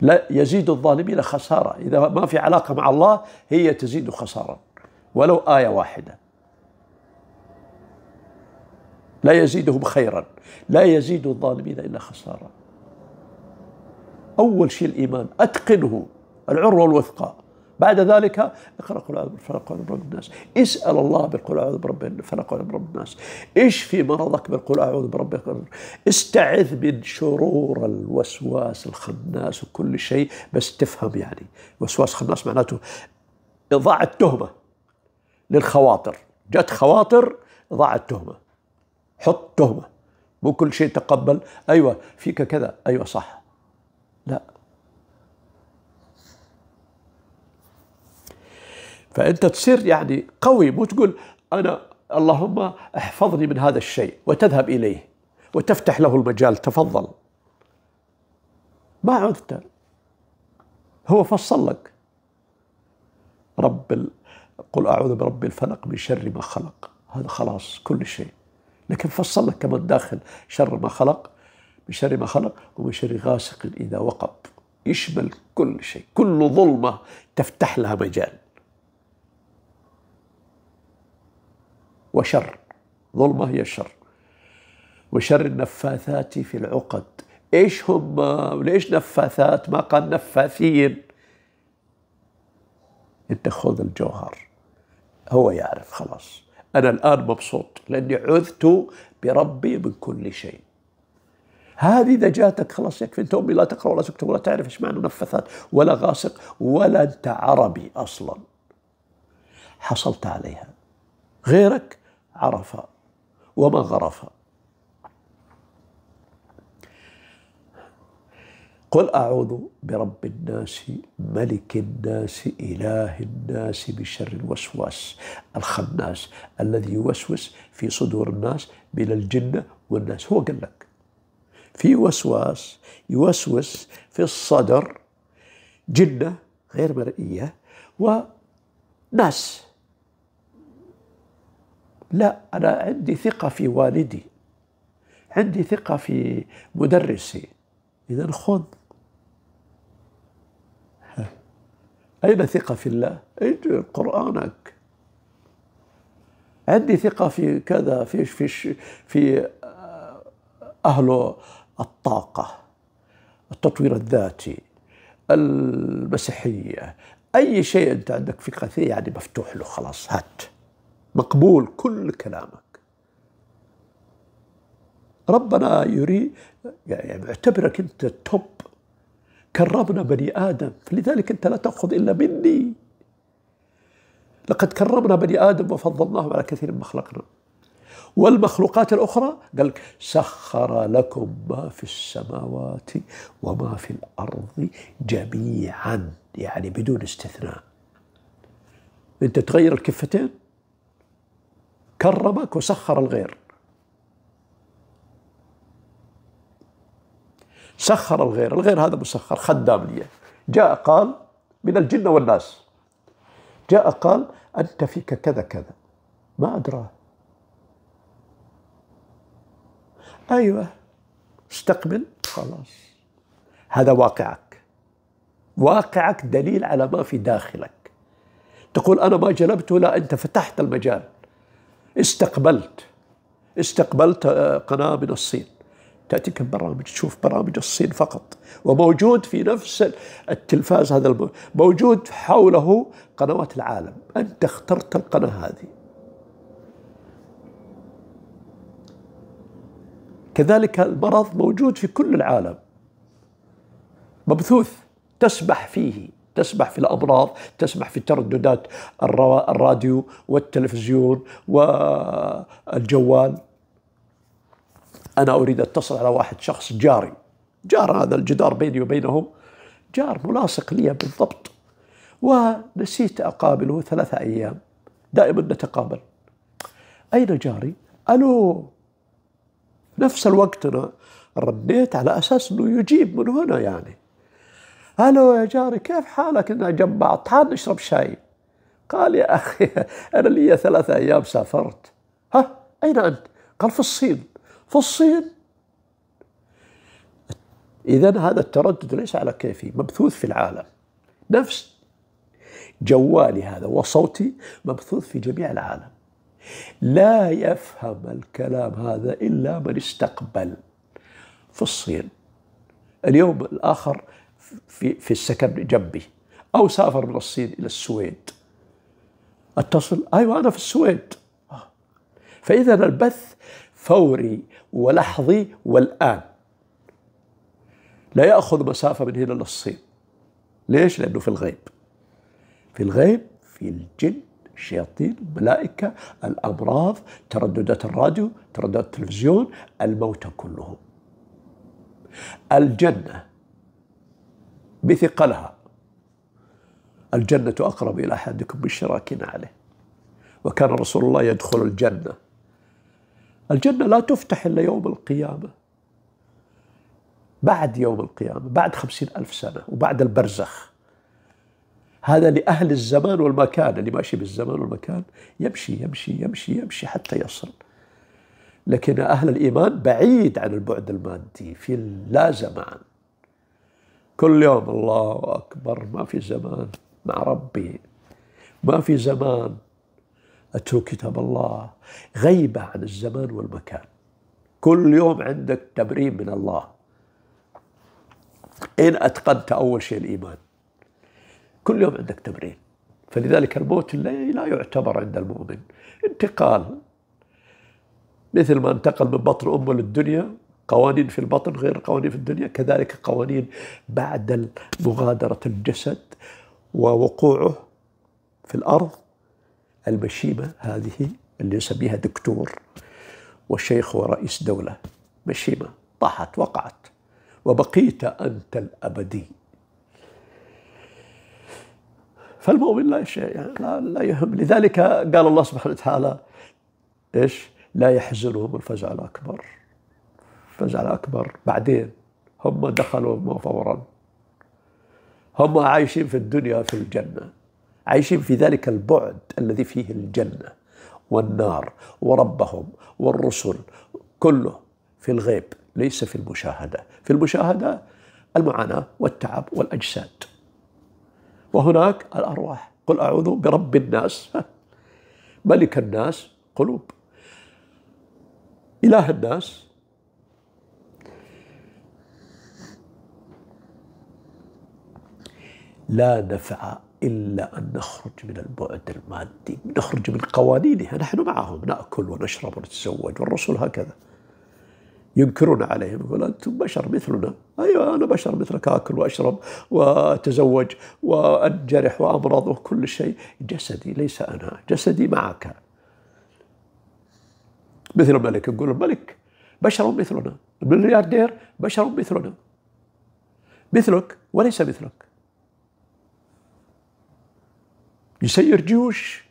لا يزيد الظالمين خسارة إذا ما في علاقة مع الله هي تزيد خسارة ولو آية واحدة لا يزيدهم خيرا لا يزيد الظالمين إلا خسارة أول شيء الإيمان أتقنه العروة الوثقى بعد ذلك اقرا قل اعوذ بالفلق واعوذ برب الناس اسال الله بالقل اعوذ برب الفلق واعوذ برب الناس في مرضك بالقل اعوذ برب استعذ من شرور الوسواس الخناس وكل شيء بس تفهم يعني وسواس خناس معناته اضاع التهمه للخواطر جت خواطر ضاع التهمه حط تهمه مو كل شيء تقبل ايوه فيك كذا ايوه صح لا فانت تصير يعني قوي مو تقول انا اللهم احفظني من هذا الشيء وتذهب اليه وتفتح له المجال تفضل ما عذت هو فصل لك رب قل اعوذ برب الفلق من شر ما خلق هذا خلاص كل شيء لكن فصل لك كمان داخل شر ما خلق من شر ما خلق ومن شر غاسق اذا وقب يشمل كل شيء كل ظلمه تفتح لها مجال وشر ظلمة هي الشر وشر النفاثات في العقد ايش هم وليش نفاثات ما قال نفاثين انت خذ الجوهر هو يعرف خلاص انا الان مبسوط لاني عذت بربي من كل شيء هذه اذا جاتك خلاص يكفي انت امي لا تقرا ولا تكتب ولا تعرف ايش معنى نفثات ولا غاسق ولا انت عربي اصلا حصلت عليها غيرك عرف وما غرف قل أعوذ برب الناس ملك الناس إله الناس بشر الوسواس الخناس الذي يوسوس في صدور الناس من الجنة والناس هو قال لك في وسواس يوسوس في الصدر جنة غير مرئية وناس لا أنا عندي ثقة في والدي عندي ثقة في مدرسي إذا خذ أين ثقة في الله؟ اجعل قرآنك عندي ثقة في كذا في في في آه، أهل الطاقة التطوير الذاتي المسيحية أي شيء أنت عندك ثقة فيه يعني مفتوح له خلاص هات مقبول كل كلامك ربنا يري يعني اعتبرك انت التوب كرمنا بني ادم فلذلك انت لا تاخذ الا مني لقد كرمنا بني ادم وفضلناهم على كثير مما خلقنا والمخلوقات الاخرى قال سخر لكم ما في السماوات وما في الارض جميعا يعني بدون استثناء انت تغير الكفتين كرمك وسخر الغير سخر الغير الغير هذا مسخر خدام لي جاء قال من الجن والناس جاء قال أنت فيك كذا كذا ما أدراه أيوة استقبل خلاص هذا واقعك واقعك دليل على ما في داخلك تقول أنا ما جلبته لا أنت فتحت المجال استقبلت استقبلت آه، قناة من الصين تأتيك برامج تشوف برامج الصين فقط وموجود في نفس التلفاز هذا موجود حوله قنوات العالم أنت اخترت القناة هذه كذلك المرض موجود في كل العالم مبثوث تسبح فيه تسمح في الأمراض تسمح في ترددات الراديو والتلفزيون والجوال أنا أريد أتصل على واحد شخص جاري جار هذا الجدار بيني وبينهم جار ملاصق لي بالضبط ونسيت أقابله ثلاثة أيام دائما نتقابل أين جاري؟ ألو نفس الوقت أنا رنيت على أساس أنه يجيب من هنا يعني هلو يا جاري كيف حالك أنا جنب تعال نشرب شاي قال يا أخي [laughs] أنا لي ثلاثة أيام سافرت ها أين أنت قال في الصين في الصين إذا هذا التردد ليس على كيفي مبثوث في العالم نفس جوالي هذا وصوتي مبثوث في جميع العالم لا يفهم الكلام هذا إلا من استقبل في الصين اليوم الآخر في, في السكن جنبي أو سافر من الصين إلى السويد أتصل أيوة أنا في السويد فإذا البث فوري ولحظي والآن لا يأخذ مسافة من هنا للصين ليش؟ لأنه في الغيب في الغيب في الجن الشياطين الملائكة الأمراض ترددات الراديو ترددات التلفزيون الموتى كلهم الجنة بثقلها الجنة أقرب إلى أحدكم من عليه وكان رسول الله يدخل الجنة الجنة لا تفتح إلا يوم القيامة بعد يوم القيامة بعد خمسين ألف سنة وبعد البرزخ هذا لأهل الزمان والمكان اللي ماشي بالزمان والمكان يمشي يمشي يمشي يمشي حتى يصل لكن أهل الإيمان بعيد عن البعد المادي في لا زمان كل يوم الله أكبر ما في زمان مع ربي ما في زمان أتلو كتاب الله غيبة عن الزمان والمكان كل يوم عندك تمرين من الله إن أتقنت أول شيء الإيمان كل يوم عندك تمرين فلذلك الموت لا يعتبر عند المؤمن انتقال مثل ما انتقل من بطن أمه للدنيا قوانين في البطن غير قوانين في الدنيا كذلك قوانين بعد مغادرة الجسد ووقوعه في الأرض المشيمة هذه اللي يسميها دكتور والشيخ ورئيس دولة مشيمة طاحت وقعت وبقيت أنت الأبدي فالمؤمن لا شيء يعني لا, لا يهم لذلك قال الله سبحانه وتعالى ايش؟ لا يحزنهم الفزع الاكبر فجعل أكبر بعدين هم دخلوا فورا هم عايشين في الدنيا في الجنة عايشين في ذلك البعد الذي فيه الجنة والنار وربهم والرسل كله في الغيب ليس في المشاهدة في المشاهدة المعاناة والتعب والأجساد وهناك الأرواح قل أعوذ برب الناس [laughs] ملك الناس قلوب إله الناس لا نفع إلا أن نخرج من البعد المادي نخرج من قوانينها نحن معهم نأكل ونشرب ونتزوج والرسل هكذا ينكرون عليهم يقول أنتم بشر مثلنا أيوة أنا بشر مثلك أكل وأشرب وأتزوج وأنجرح وأمرض وكل شيء جسدي ليس أنا جسدي معك مثل الملك يقول الملك بشر مثلنا الملياردير بشر مثلنا مثلك وليس مثلك يسير جيوش [laughs]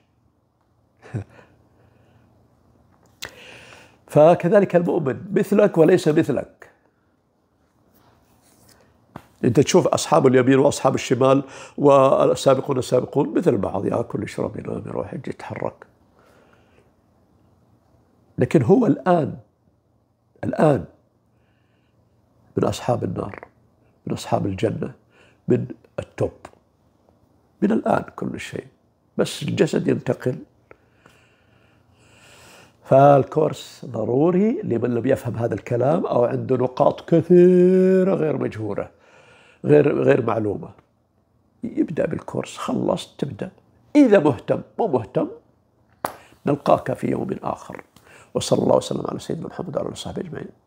فكذلك المؤمن مثلك وليس مثلك انت تشوف اصحاب اليمين واصحاب الشمال والسابقون السابقون مثل بعض ياكل يشرب ينام يروح يجي يتحرك لكن هو الان الان من اصحاب النار من اصحاب الجنه من التوب من الان كل شيء بس الجسد ينتقل فالكورس ضروري لمن لم يفهم هذا الكلام او عنده نقاط كثيره غير مجهوره غير غير معلومه يبدا بالكورس خلصت تبدا اذا مهتم مو مهتم نلقاك في يوم اخر وصلى الله وسلم على سيدنا محمد وعلى اله وصحبه اجمعين